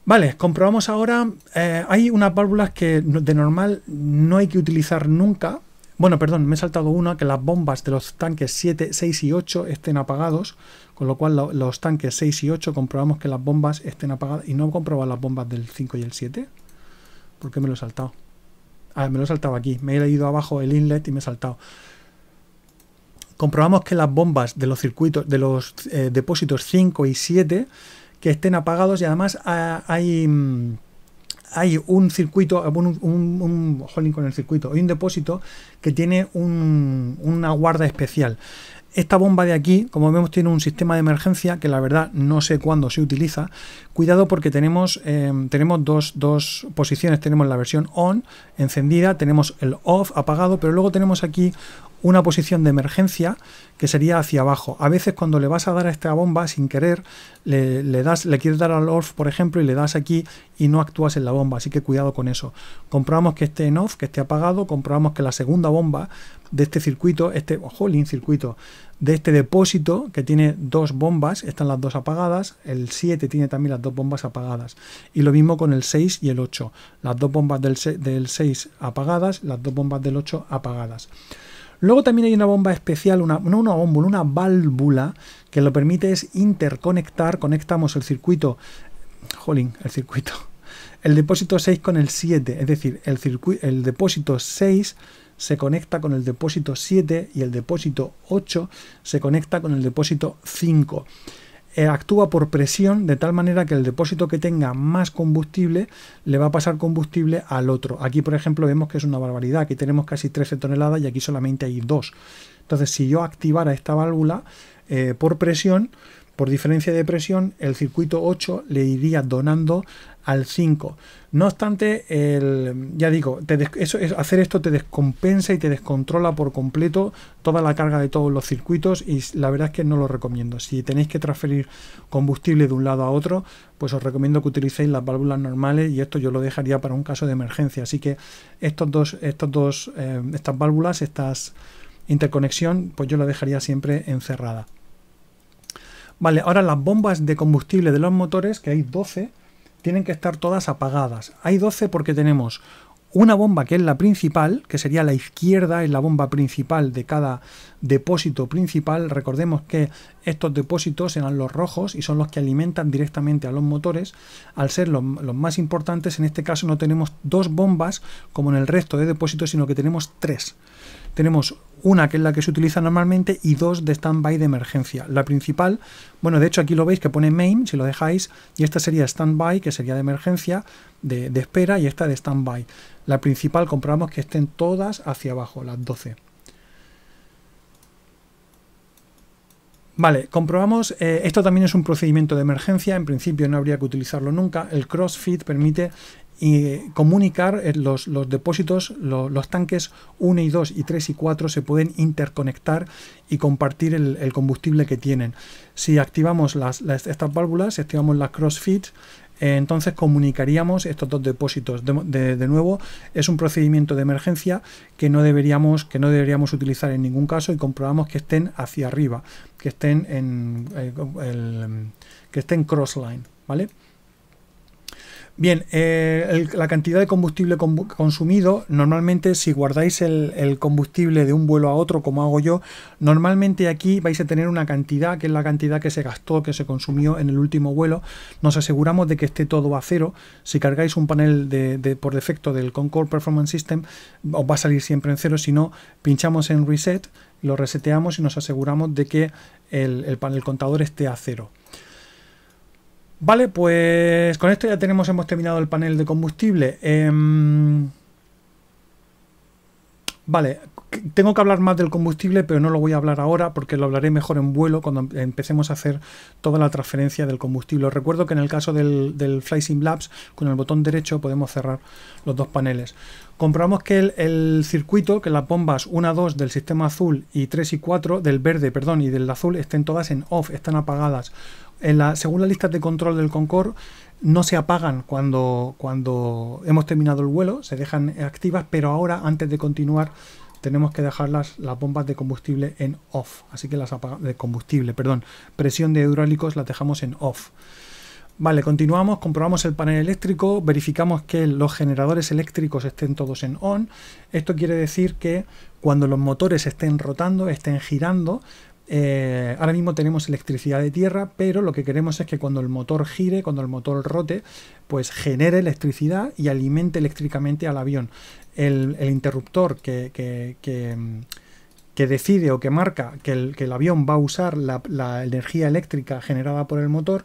Vale, comprobamos ahora. Eh, hay unas válvulas que de normal no hay que utilizar nunca. Bueno, perdón, me he saltado una, que las bombas de los tanques 7, 6 y 8 estén apagados, con lo cual los tanques 6 y 8 comprobamos que las bombas estén apagadas. Y no he las bombas del 5 y el 7. ¿Por qué me lo he saltado? Ah, me lo he saltado aquí. Me he leído abajo el inlet y me he saltado. Comprobamos que las bombas de los circuitos, de los eh, depósitos 5 y 7 que estén apagados y además ah, hay, mm, hay un circuito, ah, un, un, el circuito, un depósito que tiene un, una guarda especial. Esta bomba de aquí, como vemos, tiene un sistema de emergencia que la verdad no sé cuándo se utiliza. Cuidado porque tenemos, em, tenemos dos, dos, posiciones. Tenemos la versión on, encendida, tenemos el off, apagado, pero luego tenemos aquí una posición de emergencia que sería hacia abajo. A veces cuando le vas a dar a esta bomba sin querer, le, das, le quieres dar al off, por ejemplo, y le das aquí y no actúas en la bomba, así que cuidado con eso. Comprobamos que esté en off, que esté apagado, comprobamos que la segunda bomba de este circuito, este, ojo, oh, circuito, de este depósito que tiene dos bombas, están las dos apagadas, el 7 tiene también las dos bombas apagadas, y lo mismo con el 6 y el 8, las dos bombas del, del 6 apagadas, las dos bombas del 8 apagadas. Luego también hay una bomba especial, una, no una bomba, una válvula que lo permite es interconectar, conectamos el circuito, jolín, el circuito, [laughs] el depósito 6 con el 7, es decir, el, el depósito 6 se conecta con el depósito 7 y el depósito 8 se conecta con el depósito 5. Eh, actúa por presión de tal manera que el depósito que tenga más combustible le va a pasar combustible al otro. Aquí, por ejemplo, vemos que es una barbaridad. Aquí tenemos casi 13 toneladas y aquí solamente hay 2. Entonces, si yo activara esta válvula eh, por presión, por diferencia de presión, el circuito 8 le iría donando al 5. No obstante, el, ya digo, eso, es, hacer esto te descompensa y te descontrola por completo toda la carga de todos los circuitos y la verdad es que no lo recomiendo. Si tenéis que transferir combustible de un lado a otro, pues os recomiendo que utilicéis las válvulas normales y esto yo lo dejaría para un caso de emergencia. Así que estos dos, estos dos, eh, estas válvulas, estas interconexión, pues yo la dejaría siempre encerrada. Vale, ahora las bombas de combustible de los motores, que hay 12, tienen que estar todas apagadas. Hay 12 porque tenemos una bomba que es la principal, que sería la izquierda, es la bomba principal de cada depósito principal. Recordemos que estos depósitos eran los rojos y son los que alimentan directamente a los motores. Al ser los, los más importantes, en este caso no tenemos dos bombas como en el resto de depósitos, sino que tenemos tres tenemos una que es la que se utiliza normalmente y dos de standby de emergencia. La principal, bueno, de hecho aquí lo veis que pone main, si lo dejáis, y esta sería standby, que sería de emergencia, de, espera, y esta de standby. La principal comprobamos que estén todas hacia abajo, las 12. Vale, comprobamos, eh, esto también es un procedimiento de emergencia, en principio no habría que utilizarlo nunca, el CrossFit permite y eh, comunicar eh, los, los depósitos, los, tanques 1 y 2 y 3 y 4 se pueden interconectar y compartir el, combustible que tienen. Si activamos las, estas válvulas, si activamos las crossfit, eh, entonces comunicaríamos estos dos depósitos. De, nuevo, es un procedimiento de emergencia que no, deberíamos, que no deberíamos utilizar en ningún caso y comprobamos que estén hacia arriba, que estén en, que estén crossline, ¿vale? Bien, eh, la cantidad de combustible consumido, normalmente si guardáis el, combustible de un vuelo a otro, como hago yo, normalmente aquí vais a tener una cantidad, que es la cantidad que se gastó, que se consumió en el último vuelo. Nos aseguramos de que esté todo a cero. Si cargáis un panel de, por defecto del Concord Performance System, os va a salir siempre en cero. Si no, pinchamos en Reset, lo reseteamos y nos aseguramos de que el panel contador esté a cero. Vale, pues con esto ya tenemos, hemos terminado el panel de combustible. Em, vale, tengo que hablar más del combustible, pero no lo voy a hablar ahora porque lo hablaré mejor en vuelo cuando em, empecemos a hacer toda la transferencia del combustible. recuerdo que en el caso del, del FlySim Labs, con el botón derecho podemos cerrar los dos paneles. Comprobamos que el, el circuito, que las bombas 1, 2 del sistema azul y 3 y 4, del verde, perdón, y del azul, estén todas en off, están apagadas en la, según las listas de control del Concorde, no se apagan cuando, cuando hemos terminado el vuelo, se dejan activas, pero ahora antes de continuar tenemos que dejar las, las bombas de combustible en off, así que las de combustible, perdón, presión de hidráulicos las dejamos en off. Vale, continuamos, comprobamos el panel eléctrico, verificamos que los generadores eléctricos estén todos en on. Esto quiere decir que cuando los motores estén rotando, estén girando, eh, ahora mismo tenemos electricidad de tierra, pero lo que queremos es que cuando el motor gire, cuando el motor rote, pues genere electricidad y alimente eléctricamente al avión. El, interruptor que, que, decide o que marca que el, avión va a usar la, energía eléctrica generada por el motor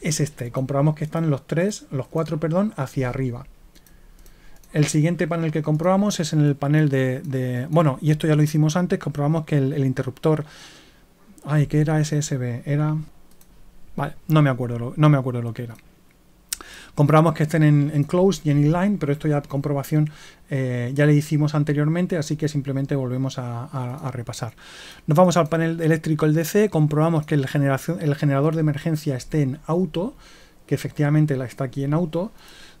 es este. Comprobamos que están los tres, los cuatro, perdón, hacia arriba. El siguiente panel que comprobamos es en el panel de, bueno, y esto ya lo hicimos antes, comprobamos que el interruptor Ay, ¿qué era SSB, Era... Vale, no me acuerdo lo, no me acuerdo lo que era. Comprobamos que estén en, close y en inline, pero esto ya comprobación eh, ya le hicimos anteriormente, así que simplemente volvemos a, repasar. Nos vamos al panel eléctrico el DC, comprobamos que el, el generador de emergencia esté en auto, que efectivamente la está aquí en auto.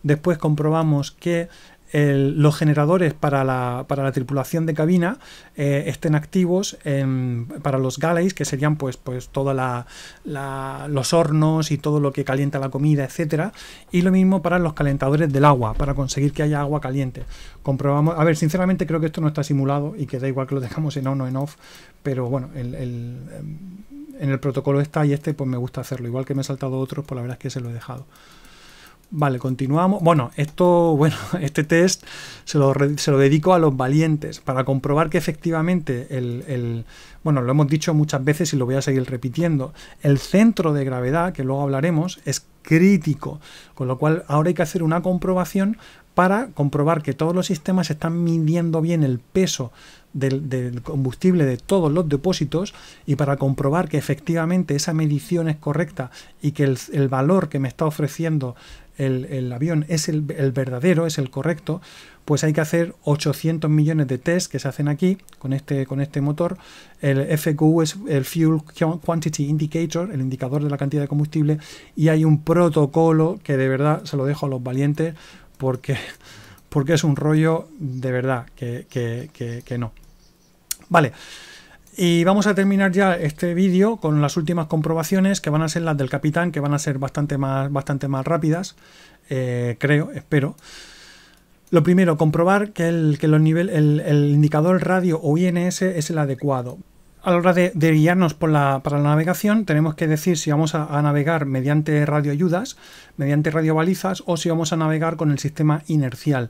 Después comprobamos que los generadores para la, tripulación de cabina eh, estén activos para los galleys, que serían pues, pues todos los hornos y todo lo que calienta la comida, etcétera, y lo mismo para los calentadores del agua, para conseguir que haya agua caliente. Comprobamos, a ver, sinceramente creo que esto no está simulado y que da igual que lo dejamos en on o en off, pero bueno, em, en el protocolo está y este pues me gusta hacerlo, igual que me he saltado otros, pues la verdad es que se lo he dejado. Vale, continuamos. Bueno, esto, bueno, [laughs] este test se lo, se dedico a los valientes para comprobar que efectivamente el, bueno, lo hemos dicho muchas veces y lo voy a seguir repitiendo, el centro de gravedad, que luego hablaremos, es crítico, con lo cual ahora hay que hacer una comprobación para comprobar que todos los sistemas están midiendo bien el peso del, combustible de todos los depósitos y para comprobar que efectivamente esa medición es correcta y que el, el valor que me está ofreciendo el, avión es el, verdadero, es el correcto, pues hay que hacer 800 millones de test que se hacen aquí con este, con este motor. El FQ es el Fuel Quantity Indicator, el indicador de la cantidad de combustible, y hay un protocolo que de verdad se lo dejo a los valientes porque, porque es un rollo de verdad que, que no. Vale. Y vamos a terminar ya este vídeo con las últimas comprobaciones que van a ser las del capitán, que van a ser bastante más, bastante más rápidas, eh, creo, espero. Lo primero, comprobar que, el, el indicador radio o INS es el adecuado a la hora de, guiarnos por la, para la navegación, tenemos que decir si vamos a, navegar mediante radioayudas, mediante radiobalizas o si vamos a navegar con el sistema inercial.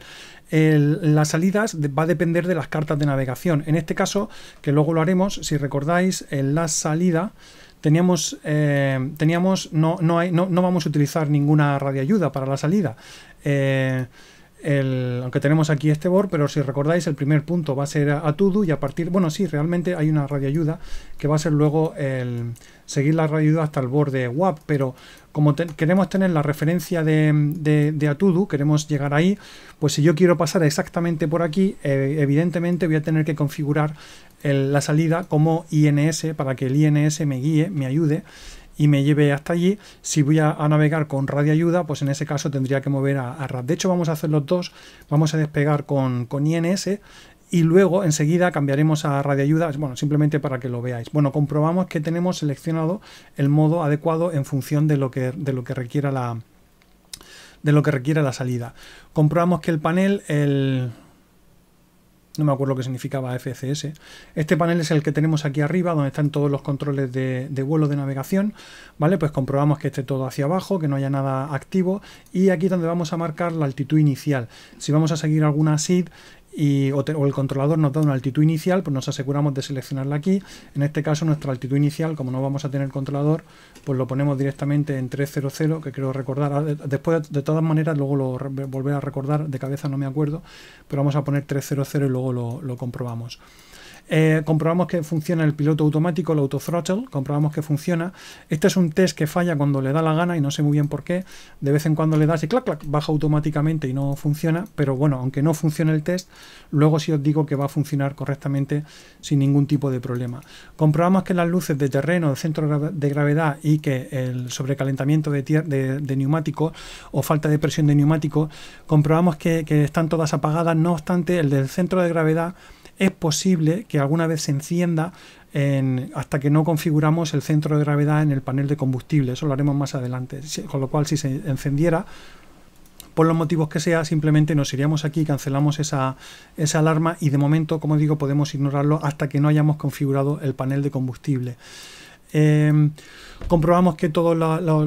las salidas va a depender de las cartas de navegación. En este caso, que luego lo haremos, si recordáis, en la salida teníamos, eh, teníamos no, no, hay, no, vamos a utilizar ninguna radioayuda para la salida. Eh, aunque tenemos aquí este board, pero si recordáis, el primer punto va a ser a, y a partir, bueno, sí, realmente hay una radioayuda que va a ser luego el seguir la radioayuda hasta el borde WAP, pero como queremos tener la referencia de, de, de queremos llegar ahí, pues si yo quiero pasar exactamente por aquí, eh, evidentemente voy a tener que configurar la salida como INS para que el INS me guíe, me ayude y me lleve hasta allí. Si voy a, navegar con radio ayuda, pues en ese caso tendría que mover a, a RAD. De hecho, vamos a hacer los dos. Vamos a despegar con, con INS y luego enseguida cambiaremos a radioayuda, bueno, simplemente para que lo veáis. Bueno, comprobamos que tenemos seleccionado el modo adecuado en función de lo que, de lo que requiera la de lo que requiera la salida. Comprobamos que el panel, el, no me acuerdo lo que significaba FCS. Este panel es el que tenemos aquí arriba, donde están todos los controles de, de, vuelo de navegación, ¿vale? Pues comprobamos que esté todo hacia abajo, que no haya nada activo, y aquí es donde vamos a marcar la altitud inicial. Si vamos a seguir alguna SID, y, o, el controlador nos da una altitud inicial, pues nos aseguramos de seleccionarla aquí. En este caso nuestra altitud inicial, como no vamos a tener controlador, pues lo ponemos directamente en 300, que creo recordar. Ah, después, de todas maneras, luego lo volver a recordar, de cabeza no me acuerdo, pero vamos a poner 300 y luego lo comprobamos. Eh, comprobamos que funciona el piloto automático, el autothrottle, comprobamos que funciona. Este es un test que falla cuando le da la gana y no sé muy bien por qué. De vez en cuando le das y clac, clac, baja automáticamente y no funciona. Pero bueno, aunque no funcione el test, luego sí os digo que va a funcionar correctamente sin ningún tipo de problema. Comprobamos que las luces de terreno, de centro de gravedad y que el sobrecalentamiento de, de, o falta de presión de neumático comprobamos que están todas apagadas. No obstante, el del centro de gravedad es posible que alguna vez se encienda hasta que no configuramos el centro de gravedad en el panel de combustible. Eso lo haremos más adelante. Con lo cual, si se encendiera, por los motivos que sea, simplemente nos iríamos aquí, cancelamos esa, alarma y de momento, como digo, podemos ignorarlo hasta que no hayamos configurado el panel de combustible. Eh, comprobamos que toda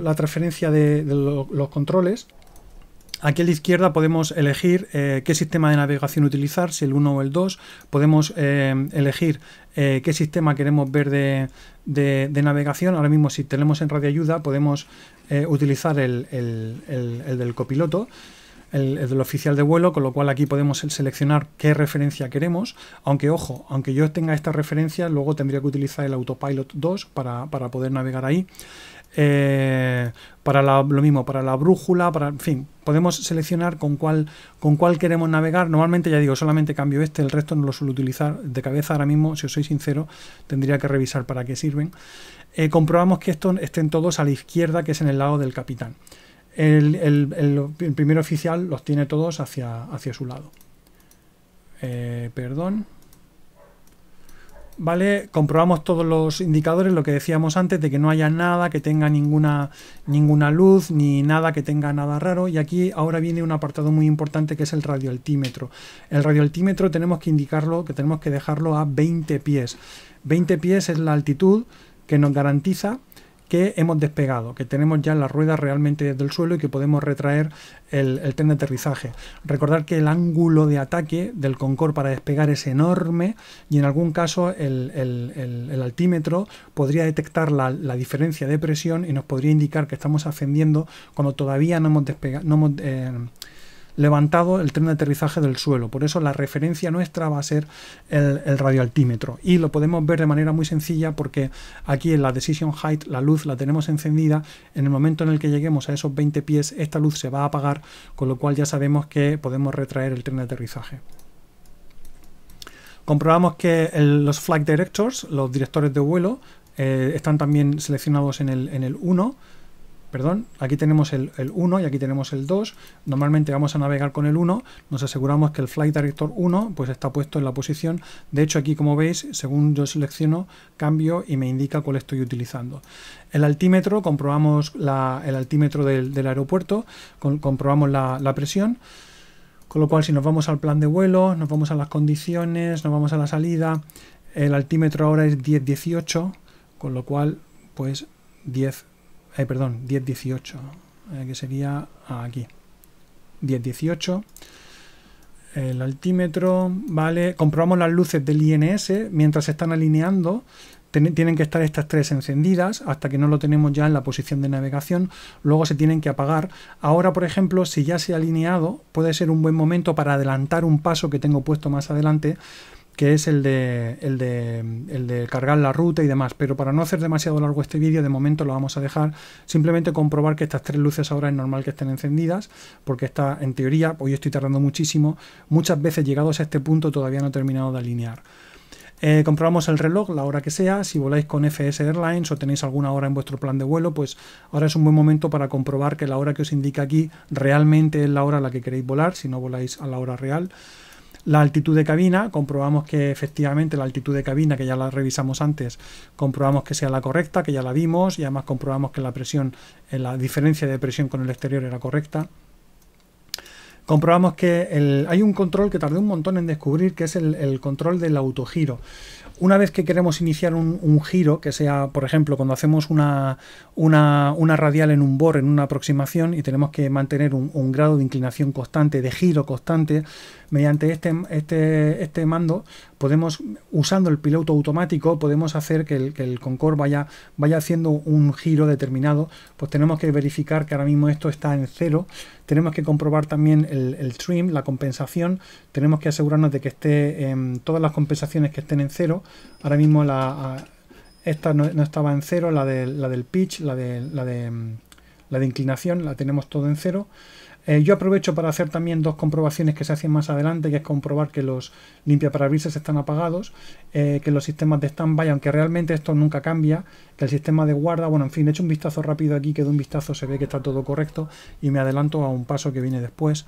la, transferencia de, los controles Aquí a la izquierda podemos elegir eh, qué sistema de navegación utilizar, si el 1 o el 2. Podemos eh, elegir eh, qué sistema queremos ver de, navegación. Ahora mismo si tenemos en radio ayuda podemos utilizar el, del copiloto. El, del oficial de vuelo, con lo cual aquí podemos seleccionar qué referencia queremos, aunque ojo, aunque yo tenga esta referencia, luego tendría que utilizar el autopilot 2 para, para poder navegar ahí. Eh, para lo mismo, para la brújula, para, en fin, podemos seleccionar con cuál, con cuál queremos navegar. Normalmente, ya digo, solamente cambio este, el resto no lo suelo utilizar de cabeza ahora mismo, si os soy sincero, tendría que revisar para qué sirven. Eh, comprobamos que estos estén todos a la izquierda, que es en el lado del capitán. El, primer oficial los tiene todos hacia, hacia su lado. Eh, perdón. ¿vale? Comprobamos todos los indicadores, lo que decíamos antes, de que no haya nada que tenga ninguna, ninguna luz, ni nada que tenga nada raro. Y aquí ahora viene un apartado muy importante que es el radioaltímetro. El radioaltímetro tenemos que indicarlo, que tenemos que dejarlo a 20 pies. 20 pies es la altitud que nos garantiza que hemos despegado, que tenemos ya las ruedas realmente desde el suelo y que podemos retraer el, tren de aterrizaje. Recordar que el ángulo de ataque del Concorde para despegar es enorme y en algún caso el, altímetro podría detectar la, diferencia de presión y nos podría indicar que estamos ascendiendo cuando todavía no hemos despegado, levantado el tren de aterrizaje del suelo. Por eso la referencia nuestra va a ser el, radioaltímetro. Y lo podemos ver de manera muy sencilla porque aquí en la Decision Height la luz la tenemos encendida. En el momento en el que lleguemos a esos 20 pies esta luz se va a apagar, con lo cual ya sabemos que podemos retraer el tren de aterrizaje. Comprobamos que los flight directors, los directores de vuelo, eh, están también seleccionados en el, en el 1 perdón, aquí tenemos el, 1 y aquí tenemos el 2. Normalmente vamos a navegar con el 1, nos aseguramos que el Flight Director 1 pues está puesto en la posición. De hecho aquí como veis, según yo selecciono, cambio y me indica cuál estoy utilizando. El altímetro, comprobamos el altímetro del, aeropuerto, comprobamos la, presión. Con lo cual si nos vamos al plan de vuelo, nos vamos a las condiciones, nos vamos a la salida, el altímetro ahora es 1018, con lo cual pues 10 eh, perdón, 10-18, eh, que sería aquí. 10-18, El altímetro, vale. Comprobamos las luces del INS mientras se están alineando. tienen que estar estas tres encendidas hasta que no lo tenemos ya en la posición de navegación. Luego se tienen que apagar. Ahora, por ejemplo, si ya se ha alineado, puede ser un buen momento para adelantar un paso que tengo puesto más adelante que es el de, el de, cargar la ruta y demás. Pero para no hacer demasiado largo este vídeo, de momento lo vamos a dejar. Simplemente comprobar que estas tres luces ahora es normal que estén encendidas, porque está en teoría, hoy estoy tardando muchísimo, muchas veces llegados a este punto todavía no he terminado de alinear. Eh, comprobamos el reloj, la hora que sea. Si voláis con FS Airlines o tenéis alguna hora en vuestro plan de vuelo, pues ahora es un buen momento para comprobar que la hora que os indica aquí realmente es la hora a la que queréis volar, si no voláis a la hora real la altitud de cabina, comprobamos que efectivamente la altitud de cabina, que ya la revisamos antes, comprobamos que sea la correcta, que ya la vimos, y además comprobamos que la presión, eh, la diferencia de presión con el exterior era correcta. Comprobamos que hay un control que tardé un montón en descubrir, que es el, el control del autogiro una vez que queremos iniciar un, giro, que sea, por ejemplo, cuando hacemos una, una, radial en un bor, en una aproximación, y tenemos que mantener un, grado de inclinación constante, de giro constante, mediante este, este, este, mando, podemos, usando el piloto automático, podemos hacer que el, que Concorde vaya, vaya haciendo un giro determinado. Pues tenemos que verificar que ahora mismo esto está en cero, tenemos que comprobar también el, trim, la compensación. Tenemos que asegurarnos de que esté en em, todas las compensaciones que estén en cero. Ahora mismo la, esta no, estaba en cero, la, de, la del pitch, la de, la, de, em, la de inclinación, la tenemos todo en cero. Eh, yo aprovecho para hacer también dos comprobaciones que se hacen más adelante, que es comprobar que los limpiaparabrisas están apagados, eh, que los sistemas de stand-by, aunque realmente esto nunca cambia, el sistema de guarda. Bueno, en fin, he hecho un vistazo rápido aquí, que de un vistazo se ve que está todo correcto y me adelanto a un paso que viene después.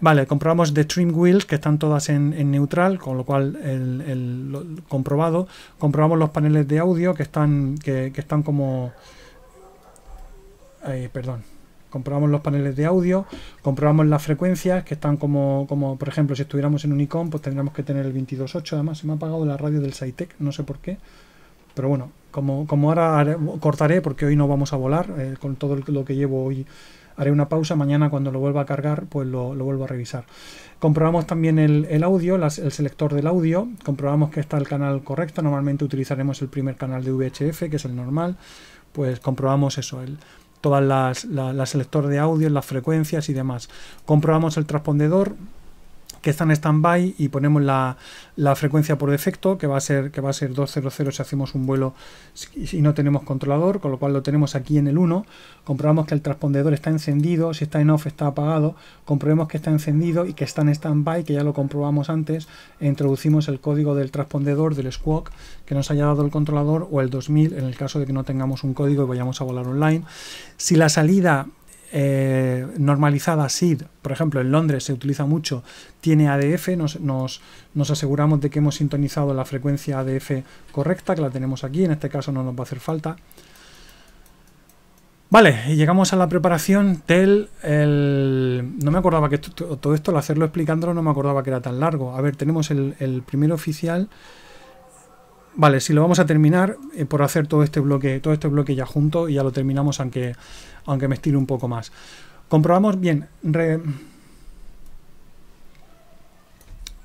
Vale, comprobamos de trim wheels que están todas en, neutral, con lo cual el, comprobado. Comprobamos los paneles de audio que están, que, están como... Eh, perdón, comprobamos los paneles de audio, comprobamos las frecuencias que están como, como por ejemplo, si estuviéramos en un Unicom, pues tendríamos que tener el 22.8. Además, se me ha apagado la radio del SciTech, no sé por qué. Pero bueno, como, como ahora cortaré, porque hoy no vamos a volar, eh, con todo lo que llevo hoy haré una pausa, mañana cuando lo vuelva a cargar, pues lo, vuelvo a revisar. Comprobamos también el, audio, el selector del audio, comprobamos que está el canal correcto, normalmente utilizaremos el primer canal de VHF, que es el normal, pues comprobamos eso, el, todas las, selector de audio, las frecuencias y demás. Comprobamos el transpondedor, que está en stand-by y ponemos la, frecuencia por defecto, que va a ser, que va a ser 200 si hacemos un vuelo y no tenemos controlador, con lo cual lo tenemos aquí en el 1. Comprobamos que el transpondedor está encendido, si está en off está apagado, comprobemos que está encendido y que está en stand-by, que ya lo comprobamos antes, e introducimos el código del transpondedor del squawk que nos haya dado el controlador o el 2000 en el caso de que no tengamos un código y vayamos a volar online. Si la salida eh, normalizada SID, por ejemplo, en Londres se utiliza mucho, tiene ADF, nos, aseguramos de que hemos sintonizado la frecuencia ADF correcta, que la tenemos aquí, en este caso no nos va a hacer falta. Vale, y llegamos a la preparación del... no me acordaba que todo esto, al hacerlo explicándolo, no me acordaba que era tan largo. A ver, tenemos el, el primer oficial... Vale, si lo vamos a terminar eh, por hacer todo este bloque, todo este bloque ya junto y ya lo terminamos, aunque aunque me estire un poco más. Comprobamos bien.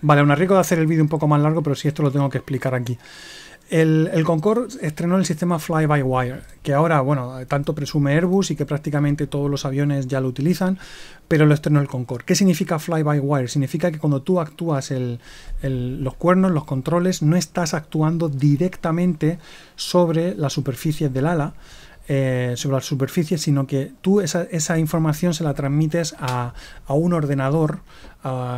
Vale, un arriesgo de hacer el vídeo un poco más largo, pero si esto lo tengo que explicar aquí. El, Concorde estrenó el sistema Fly-by-Wire, que ahora, bueno, tanto presume Airbus y que prácticamente todos los aviones ya lo utilizan, pero lo estrenó el Concorde. ¿Qué significa Fly-by-Wire? Significa que cuando tú actúas los cuernos, los controles, no estás actuando directamente sobre las superficies del ala, eh, sobre la superficie, sino que tú esa, información se la transmites a, un ordenador.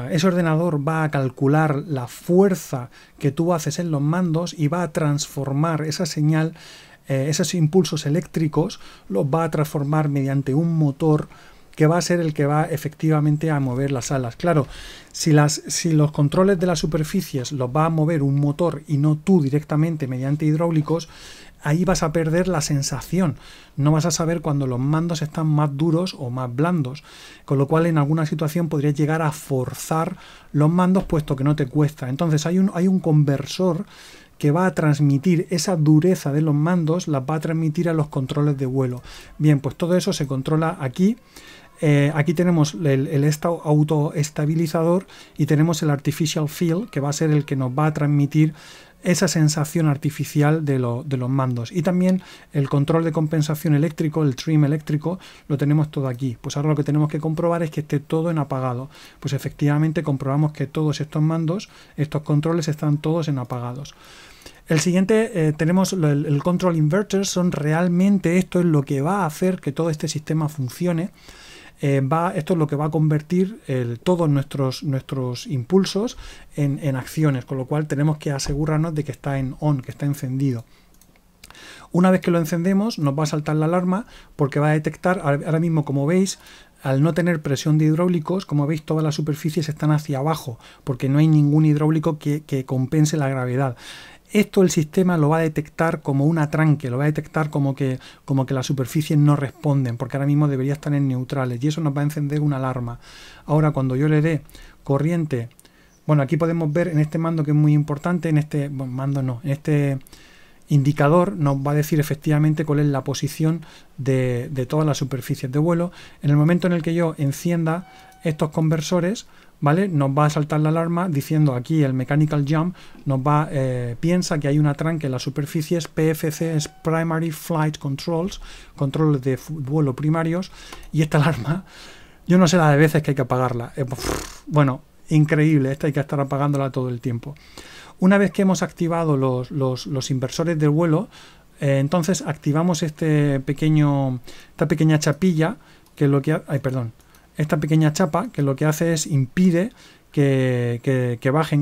ese ordenador va a calcular la fuerza que tú haces en los mandos y va a transformar esa señal, eh, esos impulsos eléctricos, los va a transformar mediante un motor que va a ser el que va efectivamente a mover las alas. Claro, si, las, si los controles de las superficies los va a mover un motor y no tú directamente mediante hidráulicos, ahí vas a perder la sensación. No vas a saber cuando los mandos están más duros o más blandos. Con lo cual en alguna situación podrías llegar a forzar los mandos puesto que no te cuesta. Entonces hay un, hay un conversor que va a transmitir esa dureza de los mandos, la va a transmitir a los controles de vuelo. Bien, pues todo eso se controla aquí. Eh, aquí tenemos el, el autoestabilizador y tenemos el artificial feel que va a ser el que nos va a transmitir esa sensación artificial de, de, los mandos. Y también el control de compensación eléctrico, el trim eléctrico, lo tenemos todo aquí. Pues ahora lo que tenemos que comprobar es que esté todo en apagado. Pues efectivamente comprobamos que todos estos mandos, estos controles están todos en apagados. El siguiente eh, tenemos el, el control inverter, son realmente esto es lo que va a hacer que todo este sistema funcione. Eh, esto es lo que va a convertir todos nuestros, nuestros impulsos en, acciones, con lo cual tenemos que asegurarnos de que está en on, que está encendido. Una vez que lo encendemos nos va a saltar la alarma porque va a detectar, ahora mismo como veis, al no tener presión de hidráulicos, como veis, todas las superficies están hacia abajo, porque no hay ningún hidráulico que, que compense la gravedad. Esto el sistema lo va a detectar como una tranque, lo va a detectar como que, como que las superficies no responden, porque ahora mismo debería estar en neutrales y eso nos va a encender una alarma. Ahora cuando yo le dé corriente, bueno, aquí podemos ver en este mando que es muy importante, en este mando no, en este indicador nos va a decir efectivamente cuál es la posición de todas las superficies de vuelo. En el momento en el que yo encienda estos conversores, ¿vale? Nos va a saltar la alarma diciendo aquí el Mechanical Jump nos va, eh, piensa que hay una tranque en las superficies, PFC es Primary Flight Controls, controles de vuelo primarios, y esta [laughs] alarma, yo no sé las de veces que hay que apagarla. Eh, bueno, increíble, esta hay que estar apagándola todo el tiempo. Una vez que hemos activado los, inversores de vuelo, eh, entonces activamos este pequeño, esta pequeña chapilla que es lo que... hay ay, perdón esta pequeña chapa que lo que hace es impide que, que baje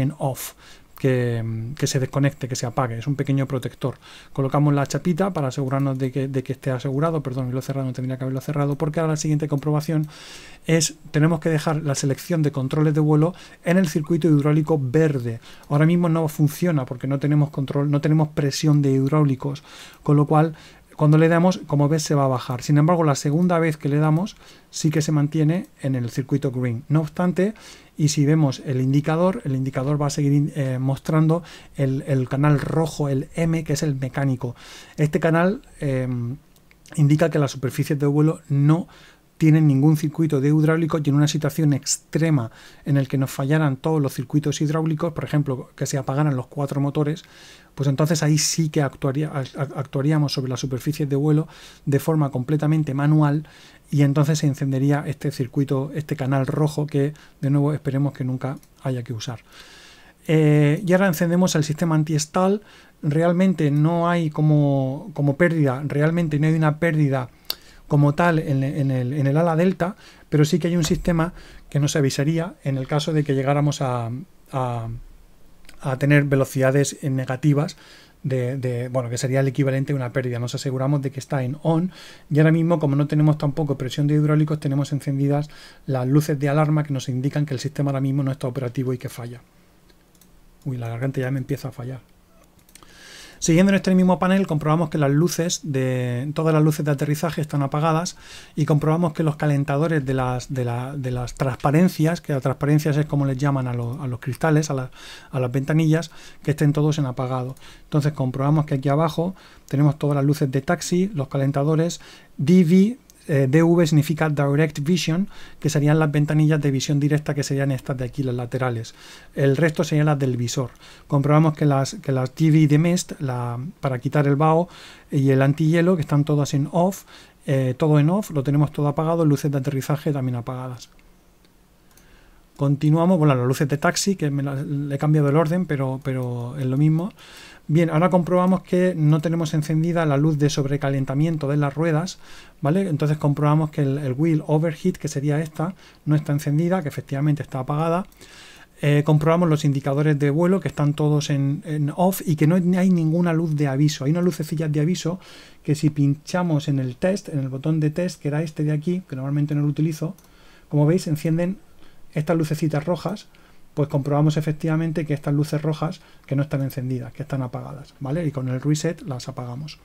en off. Que, se desconecte, que se apague, es un pequeño protector. Colocamos la chapita para asegurarnos de que, de que esté asegurado, perdón, lo cerrado, no tendría que haberlo cerrado, porque ahora la siguiente comprobación es, tenemos que dejar la selección de controles de vuelo en el circuito hidráulico verde. Ahora mismo no funciona porque no tenemos control, no tenemos presión de hidráulicos, con lo cual cuando le damos, como ves, se va a bajar. Sin embargo, la segunda vez que le damos sí que se mantiene en el circuito green. No obstante, y si vemos el indicador, el indicador va a seguir eh, mostrando el, canal rojo, el M, que es el mecánico. Este canal eh, indica que las superficies de vuelo no tienen ningún circuito de hidráulico y en una situación extrema en el que nos fallaran todos los circuitos hidráulicos, por ejemplo, que se apagaran los cuatro motores, pues entonces ahí sí que actuaríamos sobre las superficies de vuelo de forma completamente manual y entonces se encendería este circuito, este canal rojo que de nuevo esperemos que nunca haya que usar. Eh, y ahora encendemos el sistema antiestal. Realmente no hay como, como pérdida, realmente no hay una pérdida como tal en, el, en, el, ala delta, pero sí que hay un sistema que nos avisaría en el caso de que llegáramos a a tener velocidades negativas de, bueno, que sería el equivalente a una pérdida. Nos aseguramos de que está en on y ahora mismo como no tenemos tampoco presión de hidráulicos tenemos encendidas las luces de alarma que nos indican que el sistema ahora mismo no está operativo y que falla. Uy, la garganta ya me empieza a fallar. Siguiendo en este mismo panel comprobamos que las luces de todas las luces de aterrizaje están apagadas y comprobamos que los calentadores de las, de, las transparencias, que las transparencias es como les llaman a, a los cristales, a, a, las ventanillas, que estén todos en apagado. Entonces comprobamos que aquí abajo tenemos todas las luces de taxi, los calentadores, DV eh, DV significa Direct Vision, que serían las ventanillas de visión directa, que serían estas de aquí, las laterales. El resto serían las del visor. Comprobamos que las, que las TV de Mist, la, para quitar el BAO y el antihielo, que están todas en off, eh, todo en off, lo tenemos todo apagado, luces de aterrizaje también apagadas. Continuamos, bueno, las luces de taxi, que me le he cambiado el orden, pero, pero es lo mismo. Bien, ahora comprobamos que no tenemos encendida la luz de sobrecalentamiento de las ruedas, ¿vale? Entonces comprobamos que el, wheel overheat, que sería esta, no está encendida, que efectivamente está apagada. Eh, comprobamos los indicadores de vuelo que están todos en, off y que no hay ninguna luz de aviso. Hay una lucecillas de aviso que si pinchamos en el test, en el botón de test, que era este de aquí, que normalmente no lo utilizo, como veis encienden estas lucecitas rojas, pues comprobamos efectivamente que estas luces rojas que no están encendidas, que están apagadas, ¿vale? Y con el reset las apagamos.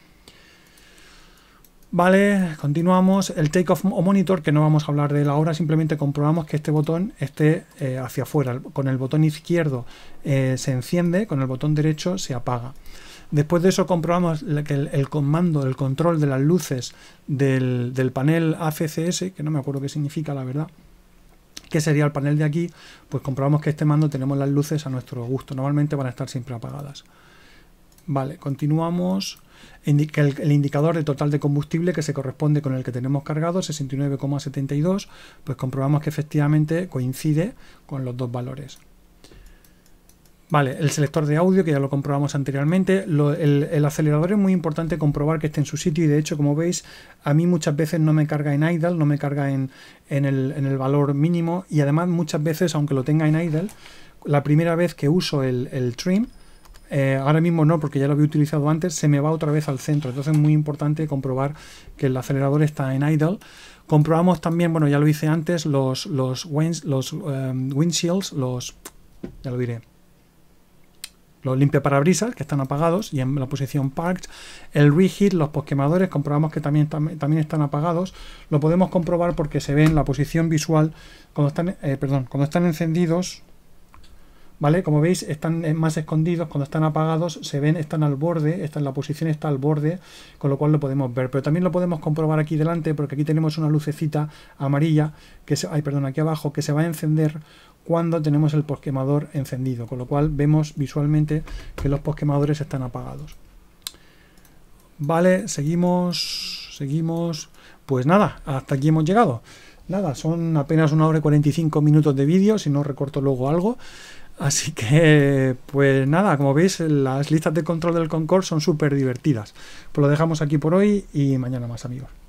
Vale, continuamos. El take off o monitor, que no vamos a hablar de él ahora, simplemente comprobamos que este botón esté eh, hacia afuera. Con el botón izquierdo eh, se enciende, con el botón derecho se apaga. Después de eso comprobamos el, comando, el control de las luces del, del panel ACCS, que no me acuerdo qué significa la verdad, ¿Qué sería el panel de aquí? Pues comprobamos que este mando tenemos las luces a nuestro gusto. Normalmente van a estar siempre apagadas. Vale, continuamos. el, indicador de total de combustible que se corresponde con el que tenemos cargado, 69,72, pues comprobamos que efectivamente coincide con los dos valores. Vale, el selector de audio, que ya lo comprobamos anteriormente. el, acelerador es muy importante comprobar que esté en su sitio y de hecho, como veis, a mí muchas veces no me carga en idle, no me carga en, el, valor mínimo y además muchas veces, aunque lo tenga en idle, la primera vez que uso el, trim, eh, ahora mismo no, porque ya lo había utilizado antes, se me va otra vez al centro. Entonces es muy importante comprobar que el acelerador está en idle. Comprobamos también, bueno, ya lo hice antes, los, los, los eh, windshields, los... ya lo diré los limpiaparabrisas que están apagados y en la posición parked, el reheat, los posquemadores, comprobamos que también, también están apagados, lo podemos comprobar porque se ve en la posición visual cuando están, eh, perdón, cuando están encendidos, ¿vale? Como veis están eh, más escondidos, cuando están apagados se ven, están al borde, la posición está al borde, con lo cual lo podemos ver, pero también lo podemos comprobar aquí delante porque aquí tenemos una lucecita amarilla, que se, perdón, aquí abajo, que se va a encender cuando tenemos el posquemador encendido, con lo cual vemos visualmente que los posquemadores están apagados. Vale, seguimos, seguimos. Pues nada, hasta aquí hemos llegado. Nada, son apenas una hora y 45 minutos de vídeo, si no recorto luego algo. Así que, pues nada, como veis, las listas de control del Concord son súper divertidas. Pues lo dejamos aquí por hoy y mañana más, amigos.